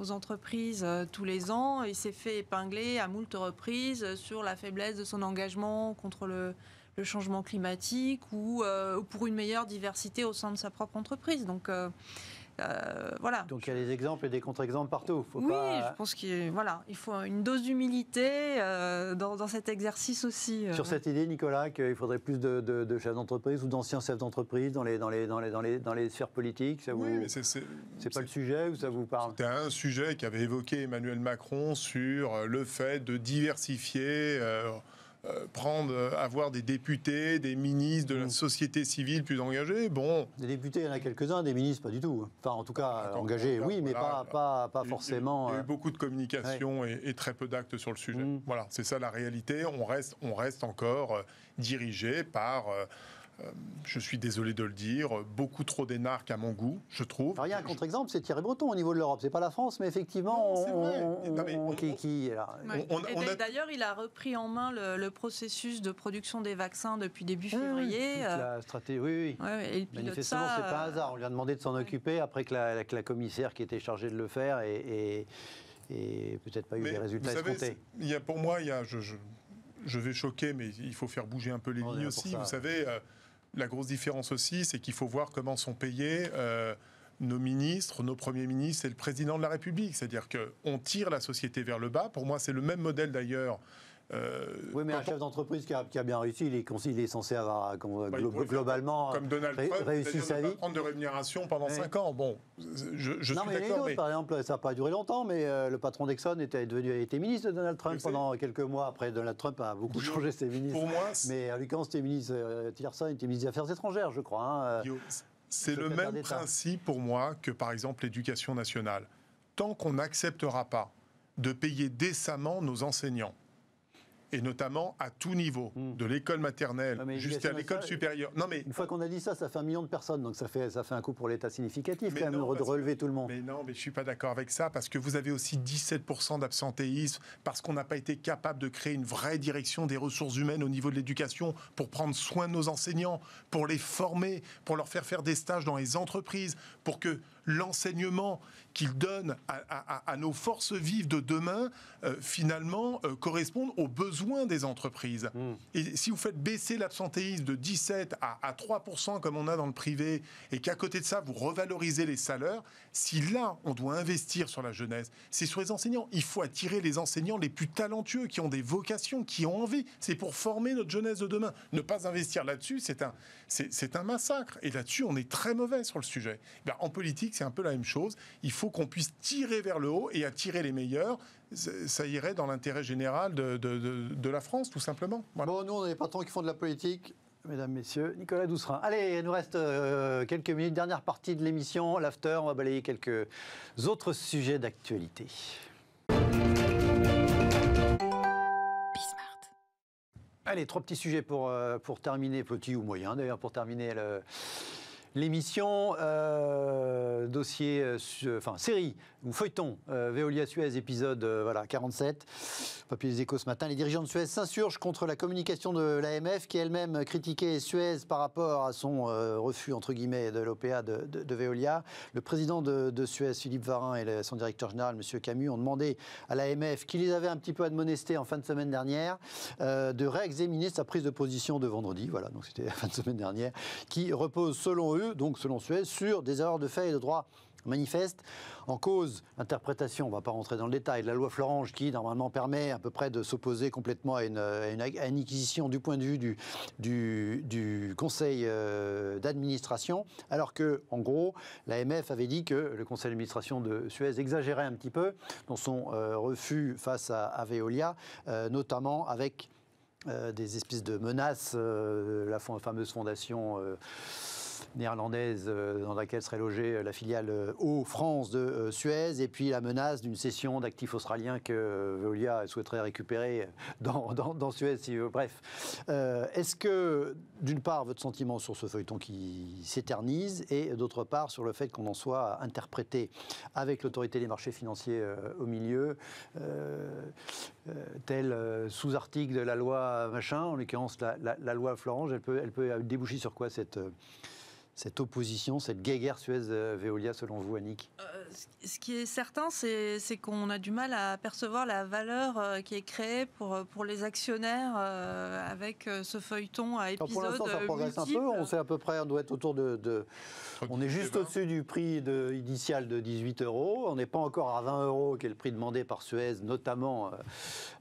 aux entreprises tous les ans. Il s'est fait épingler à moult reprises sur la faiblesse de son engagement contre le, le changement climatique ou pour une meilleure diversité au sein de sa propre entreprise. Donc. Euh, voilà. Donc il y a des exemples et des contre-exemples partout. oui, je pense qu'il voilà, il faut une dose d'humilité euh, dans, cet exercice aussi. Euh. Sur cette idée, Nicolas, qu'il faudrait plus de, chefs d'entreprise ou d'anciens chefs d'entreprise dans les, dans, les, dans, les, dans, les, sphères politiques, ça vous... Oui, c'est pas le sujet ou ça vous parle C'était un sujet qu'avait évoqué Emmanuel Macron sur le fait de diversifier euh, prendre, euh, avoir des députés, des ministres de la mmh. société civile plus engagés. Bon. Des députés, il y en a quelques-uns, des ministres, pas du tout. Enfin, en tout cas, engagés, oui, mais pas, pas, forcément. Il y a eu euh, beaucoup de communication et, très peu d'actes sur le sujet. Mmh. Voilà, c'est ça la réalité. On reste, on reste encore dirigé par. Euh, je suis désolé de le dire, beaucoup trop d'énarques à mon goût, je trouve. il y a un contre-exemple, c'est Thierry Breton au niveau de l'Europe. C'est pas la France, mais effectivement, on, D'ailleurs, il a repris en main le, processus de production des vaccins depuis début ah, février. La euh, oui, oui. Manifestement, c'est n'est pas euh, hasard. On lui a demandé de s'en occuper après que la, commissaire qui était chargée de le faire et, peut-être pas eu les résultats vous savez, Il y a, pour moi, il y je, vais choquer, mais il faut faire bouger un peu les lignes aussi. Vous savez la grosse différence aussi, c'est qu'il faut voir comment sont payés euh, nos ministres, nos premiers ministres et le président de la République. C'est-à-dire qu'on tire la société vers le bas. Pour moi, c'est le même modèle d'ailleurs euh, oui, mais un chef d'entreprise qui, a bien réussi, il est, est censé avoir euh, bah, globalement comme Donald Trump, réussi sa vie. prendre de rémunération pendant cinq 5 ans. Bon, je, je par exemple, ça n'a pas duré longtemps, mais euh, le patron d'Exxon était devenu ministre de Donald Trump pendant quelques mois. Après, Donald Trump a beaucoup changé ses ministres. Pour moi, mais à lui, c'était ministre, Tillerson était ministre des Affaires étrangères, je crois. Hein, c'est le même principe pour moi que, par exemple, l'éducation nationale. Tant qu'on n'acceptera pas de payer décemment nos enseignants et notamment à tout niveau, hmm. de l'école maternelle jusqu'à l'école supérieure. Non, mais, une fois qu'on a dit ça, ça fait un million de personnes, donc ça fait, ça fait un coup pour l'État significatif quand même de relever tout le monde. Mais non, mais je ne suis pas d'accord avec ça, parce que vous avez aussi 17% d'absentéisme, parce qu'on n'a pas été capable de créer une vraie direction des ressources humaines au niveau de l'éducation pour prendre soin de nos enseignants, pour les former, pour leur faire faire des stages dans les entreprises, pour que l'enseignement qu'il donne à, nos forces vives de demain, euh, finalement, euh, correspondent aux besoins des entreprises. Hmm. Et si vous faites baisser l'absentéisme de 17 à, 3%, comme on a dans le privé, et qu'à côté de ça, vous revalorisez les salaires, si là, on doit investir sur la jeunesse, c'est sur les enseignants. Il faut attirer les enseignants les plus talentueux, qui ont des vocations, qui ont envie. C'est pour former notre jeunesse de demain. Ne pas investir là-dessus, c'est un, c'est, un massacre. Et là-dessus, on est très mauvais sur le sujet. Eh en politique, c'est un peu la même chose. Il faut qu'on puisse tirer vers le haut et attirer les meilleurs. Ça irait dans l'intérêt général de, la France, tout simplement. Bon, nous, on n'est pas tant qui font de la politique. Mesdames, Messieurs, Nicolas Doucerin. Allez, il nous reste euh, quelques minutes, dernière partie de l'émission, l'after. On va balayer quelques autres sujets d'actualité. Allez, trois petits sujets pour, euh, pour terminer, petits ou moyens d'ailleurs, pour terminer le, l'émission euh, dossier, euh, euh, enfin série ou feuilleton Veolia Suez épisode voilà 47. Papier des Échos ce matin, les dirigeants de Suez s'insurgent contre la communication de l'AMF qui elle-même critiquait Suez par rapport à son refus entre guillemets de l'OPA de, Veolia. Le président de, Suez, Philippe Varin, et son directeur général, Monsieur Camus, ont demandé à l'AMF, qui les avait un petit peu admonestés en fin de semaine dernière, de réexaminer sa prise de position de vendredi. Voilà, donc c'était [LAUGHS] la fin de semaine dernière, qui repose selon eux donc selon Suez, sur des erreurs de fait et de droit manifestes En cause, interprétation, on ne va pas rentrer dans le détail, de la loi Florange qui normalement permet à peu près de s'opposer complètement à une, acquisition du point de vue du, conseil euh, d'administration, alors que, en gros, l'AMF avait dit que le conseil d'administration de Suez exagérait un petit peu dans son euh, refus face à, Veolia, euh, notamment avec des espèces de menaces, la fameuse fondation néerlandaise euh, dans laquelle serait logée euh, la filiale euh, Eau France de Suez, et puis la menace d'une cession d'actifs australiens que Veolia souhaiterait récupérer [LAUGHS] dans, Suez, Bref, est-ce que, d'une part, votre sentiment sur ce feuilleton qui s'éternise, et d'autre part, sur le fait qu'on en soit interprété avec l'autorité des marchés financiers au milieu, tel sous-article de la loi machin, en l'occurrence la, loi Florange, elle peut, elle peut déboucher sur quoi cette cette opposition, cette guéguerre Suez-Veolia, selon vous, Annick euh, Ce qui est certain, c'est qu'on a du mal à percevoir la valeur euh, qui est créée pour, euh, pour les actionnaires avec ce feuilleton à épisodes Pour l'instant, ça progresse un peu. On sait à peu près, on doit être autour de... on est juste au-dessus du prix initial de 18 euros. On n'est pas encore à 20 euros, qui est le prix demandé par Suez, notamment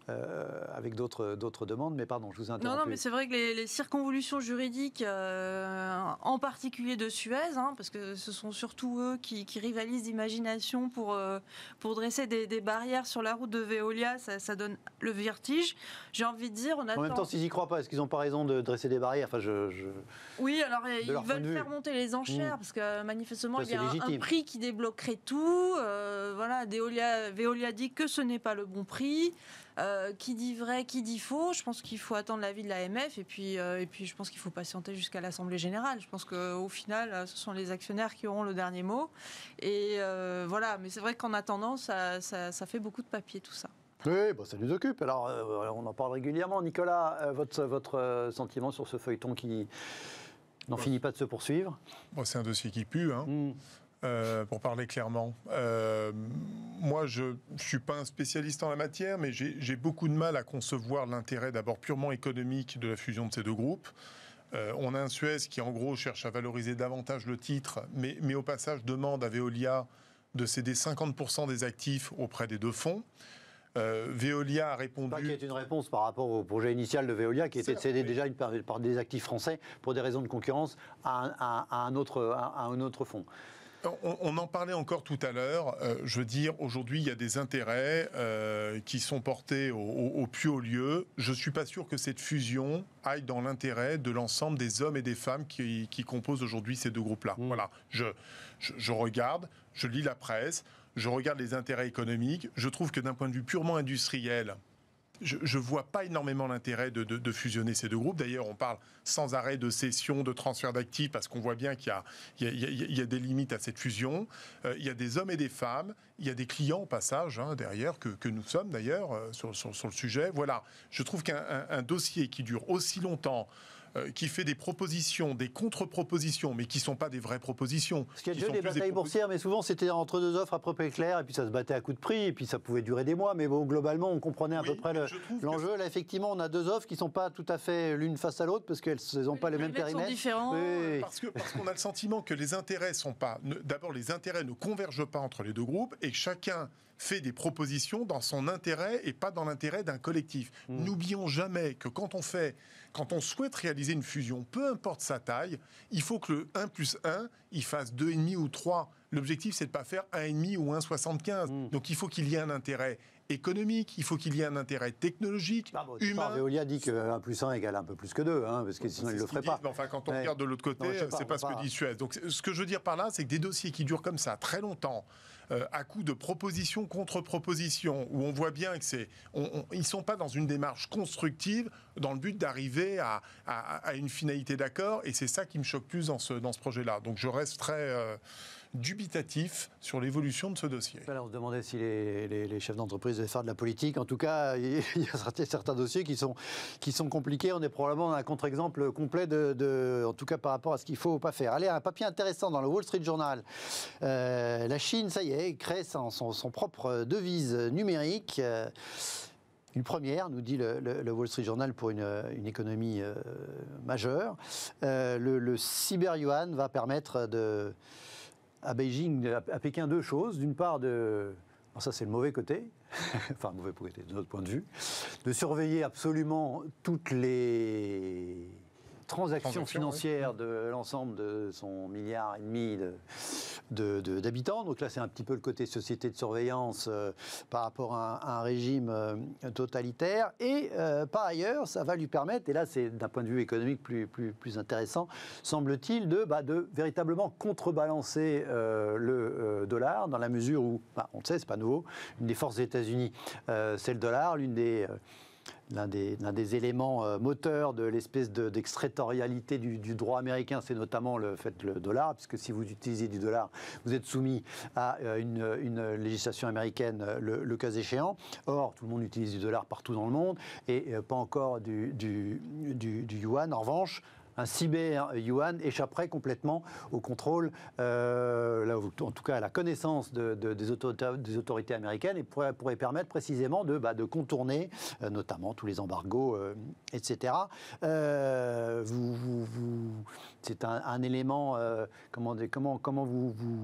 euh, avec d'autres demandes. Mais pardon, je vous interromps. Non, non, mais c'est vrai que les, circonvolutions juridiques, euh, en particulier de Suez, hein, parce que ce sont surtout eux qui, rivalisent d'imagination pour, euh, pour dresser des, barrières sur la route de Veolia, ça, donne le vertige. J'ai envie de dire, on attend... En même temps, s'ils n'y croient pas, est-ce qu'ils n'ont pas raison de dresser des barrières enfin, je, Oui, alors ils veulent faire monter les enchères, mm. parce que manifestement, il y a un, prix qui débloquerait tout. voilà, Veolia dit que ce n'est pas le bon prix. Euh, qui dit vrai, qui dit faux. Je pense qu'il faut attendre l'avis de l'AMF et puis, euh, et puis je pense qu'il faut patienter jusqu'à l'Assemblée générale. Je pense qu'au final, euh, ce sont les actionnaires qui auront le dernier mot. Et voilà, mais c'est vrai qu'en attendant, ça, ça, fait beaucoup de papier tout ça. Oui, bah, ça nous occupe. Alors, on en parle régulièrement. Nicolas, votre, votre sentiment sur ce feuilleton qui n'en bah, finit pas de se poursuivre bon, C'est un dossier qui pue. Hein. Hmm. Euh, pour parler clairement. Euh, moi, je ne suis pas un spécialiste en la matière, mais j'ai beaucoup de mal à concevoir l'intérêt d'abord purement économique de la fusion de ces deux groupes. Euh, on a un Suez qui, en gros, cherche à valoriser davantage le titre, mais, mais au passage demande à Veolia de céder 50% des actifs auprès des deux fonds. Veolia a répondu. Pas qui est une réponse par rapport au projet initial de Veolia, qui était de céder déjà une par des actifs français pour des raisons de concurrence à un, autre, à, un autre fonds on, en parlait encore tout à l'heure. Euh, je veux dire, aujourd'hui, il y a des intérêts euh, qui sont portés au, plus haut lieu. Je ne suis pas sûr que cette fusion aille dans l'intérêt de l'ensemble des hommes et des femmes qui, composent aujourd'hui ces deux groupes-là. Mmh. Voilà. je regarde, je lis la presse, je regarde les intérêts économiques. Je trouve que d'un point de vue purement industriel, je ne vois pas énormément l'intérêt de, fusionner ces deux groupes. D'ailleurs, on parle sans arrêt de cession, de transfert d'actifs, parce qu'on voit bien qu'il y, a, des limites à cette fusion. Euh, il y a des hommes et des femmes, il y a des clients au passage, hein, derrière, que, nous sommes d'ailleurs, euh, sur, le sujet. Voilà, je trouve qu'un dossier qui dure aussi longtemps, euh, qui fait des propositions, des contre-propositions, mais qui ne sont pas des vraies propositions. Ce y a déjà des batailles boursières, mais souvent c'était entre deux offres à peu près claires, et puis ça se battait à coup de prix, et puis ça pouvait durer des mois, mais bon, globalement on comprenait à peu près l'enjeu. Là, effectivement, on a deux offres qui ne sont pas tout à fait l'une face à l'autre, parce qu'elles n'ont pas les, mêmes périmètres. Parce qu'on a le sentiment que les intérêts sont pas... D'abord, les intérêts ne convergent pas entre les deux groupes, et chacun fait des propositions dans son intérêt et pas dans l'intérêt d'un collectif. Mmh. N'oublions jamais que quand on fait quand on souhaite réaliser une fusion, peu importe sa taille, il faut que le 1 plus 1, il fasse 2,5 ou 3. L'objectif, c'est de ne pas faire 1,5 ou 1,75. Hmm. Donc il faut qu'il y ait un intérêt économique, il faut qu'il y ait un intérêt technologique, humain. dit que 1 plus 1 égale un peu plus que 2, hein, parce que sinon il ne le ferait pas. enfin, quand on regarde de l'autre côté, c'est pas, pas ce que dit Suez. Donc ce que je veux dire par là, c'est que des dossiers qui durent comme ça très longtemps, euh, à coup de propositions contre proposition, où on voit bien que c'est, ils ne sont pas dans une démarche constructive dans le but d'arriver à, une finalité d'accord, et c'est ça qui me choque plus dans ce, dans ce projet-là. Donc je reste très... Euh, dubitatif sur l'évolution de ce dossier. Alors, on se demandait si les, chefs d'entreprise devaient faire de la politique. En tout cas, [LAUGHS] il y a certains dossiers qui sont, qui sont compliqués. On est probablement dans un contre-exemple complet, de, en tout cas par rapport à ce qu'il faut ou pas faire. Allez, un papier intéressant dans le Wall Street Journal. Euh, la Chine, ça y est, crée son, propre devise numérique. Euh, une première, nous dit le, Wall Street Journal, pour une, économie euh, majeure. le, le cyber yuan va permettre de à Beijing, à Pékin, deux choses. D'une part, de, ça c'est le mauvais côté, [LAUGHS] enfin mauvais côté de notre point de vue, de surveiller absolument toutes les transactions, financières de l'ensemble de son milliard et demi d'habitants. Donc là, c'est un petit peu le côté société de surveillance euh, par rapport à un, régime euh, totalitaire. Et euh, par ailleurs, ça va lui permettre, et là, c'est d'un point de vue économique plus, plus, plus intéressant, semble-t-il, de, bah, de véritablement contrebalancer le dollar dans la mesure où, bah, on le sait, c'est pas nouveau, une des forces des États-Unis, c'est le dollar, l'une des l'un des, éléments euh, moteurs de l'espèce d'extraterritorialité du, droit américain, c'est notamment le fait le dollar, puisque si vous utilisez du dollar, vous êtes soumis à euh, une, législation américaine euh, le, cas échéant. Or, tout le monde utilise du dollar partout dans le monde et pas encore du, du yuan. En revanche, un cyber-yuan échapperait complètement au contrôle, euh, là, en tout cas à la connaissance de, des, autorités, américaines et pourrait, permettre précisément de, bah, de contourner euh, notamment tous les embargos, euh, etc. c'est un, élément, comment, comment, comment vous, vous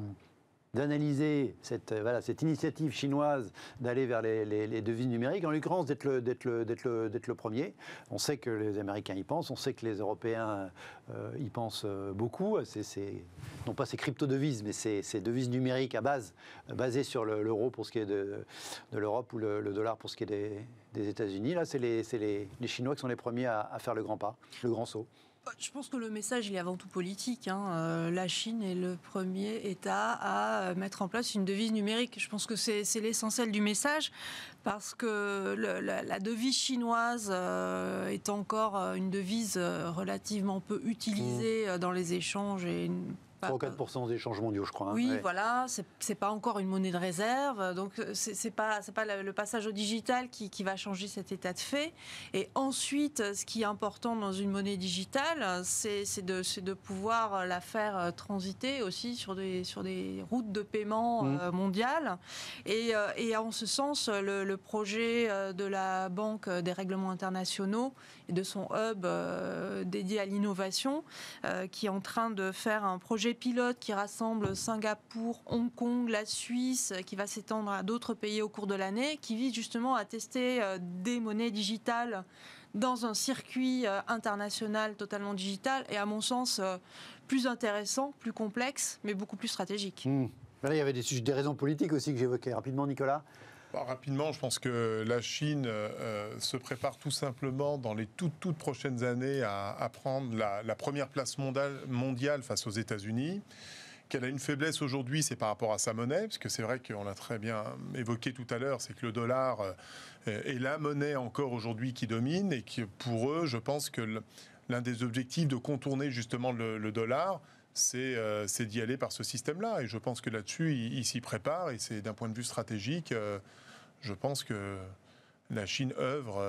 d'analyser euh, cette, initiative chinoise d'aller vers les, devises numériques, en l'occurrence d'être le, premier. On sait que les Américains y pensent, on sait que les Européens euh, y pensent euh, beaucoup. C'est, non pas ces crypto-devises, mais ces, devises numériques à base, basées sur l'euro pour ce qui est de, l'Europe ou le, dollar pour ce qui est des, des États-Unis. Là, c'est, les, les, Chinois qui sont les premiers à faire le grand pas, le grand saut. Bah, je pense que le message, il est avant tout politique. Hein. Euh, la Chine est le premier État à euh, mettre en place une devise numérique. Je pense que c'est l'essentiel du message, parce que la, devise chinoise euh, est encore une devise relativement peu utilisée mmh. dans les échanges et 3 4 des changements mondiaux, je crois. Hein. Oui, voilà. voilà, n'est pas encore une monnaie de réserve. Donc, c'est pas, pas le passage au digital qui, va changer cet état de fait. Et ensuite, ce qui est important dans une monnaie digitale, c'est de, pouvoir la faire euh, transiter aussi sur des, sur des routes de paiement mmh. euh, mondiales. Euh, et, en ce sens, le projet de la Banque des règlements internationaux de son hub euh, dédié à l'innovation, euh, qui est en train de faire un projet pilote qui rassemble Singapour, Hong Kong, la Suisse, qui va s'étendre à d'autres pays au cours de l'année, qui vise justement à tester euh, des monnaies digitales dans un circuit international totalement digital et à mon sens plus intéressant, plus complexe, mais beaucoup plus stratégique. Hmm. il y avait des, des raisons politiques aussi que j'évoquais rapidement, Nicolas. Bah, rapidement, je pense que la Chine euh, euh, se prépare tout simplement dans les toutes, prochaines années à, prendre la, première place mondiale, mondiale face aux États-Unis. Qu'elle a une faiblesse aujourd'hui, c'est par rapport à sa monnaie, parce que c'est vrai qu'on l'a très bien évoqué tout à l'heure, c'est que le dollar euh, est la monnaie encore aujourd'hui qui domine, et que pour eux, je pense que l'un des objectifs de contourner justement le dollar, euh, c'est d'y aller par ce système-là. Et je pense que là-dessus, il, s'y prépare. Et c'est d'un point de vue stratégique, euh, je pense que la Chine œuvre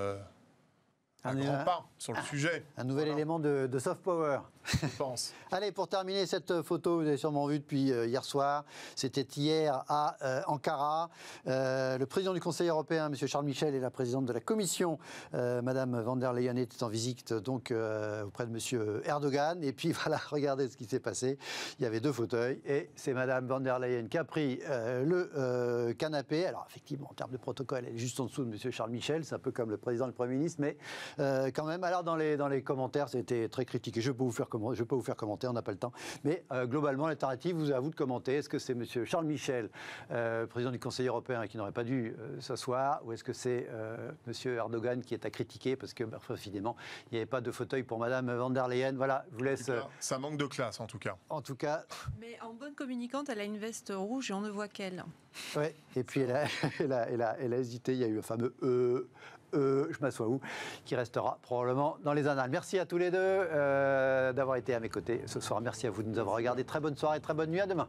un, euh, grand pas sur le ah, sujet. Un nouvel élément de soft power je pense. [LAUGHS] Allez, pour terminer cette photo, vous avez sûrement vu depuis euh, hier soir, c'était hier à euh, Ankara. Euh, le président du Conseil européen, M. Charles Michel, et la présidente de la Commission, madame Mme van der Leyen, étaient en visite donc auprès de M. Erdogan. Et puis [LAUGHS] voilà, regardez ce qui s'est passé. Il y avait deux fauteuils et c'est madame van der Leyen qui a pris le canapé. Alors effectivement, en termes de protocole, elle est juste en dessous de M. Charles Michel. C'est un peu comme le président et le Premier ministre, mais quand même. Alors dans les, dans les commentaires, c'était très et Je peux vous faire comment, je peux vous faire commenter, on n'a pas le temps. Mais euh, globalement, l'alternative, vous à vous de commenter. Est-ce que c'est M. Charles Michel, euh, président du Conseil européen, qui n'aurait pas dû euh, s'asseoir, ou est-ce que c'est Monsieur M. Erdogan qui est à critiquer parce que, finalement, il n'y avait pas de fauteuil pour Mme van der Leyen Voilà, je vous laisse. ça manque de classe, en tout cas. En tout cas. Mais en bonne communicante, elle a une veste rouge et on ne voit qu'elle. Oui, et puis [LAUGHS] elle a, elle, a, hésité, il y a eu un fameux E, euh, je m'assois où, qui restera probablement dans les annales. Merci à tous les deux euh, d'avoir été à mes côtés ce soir. Merci à vous de nous avoir regardés. Très bonne soirée, très bonne nuit. À demain.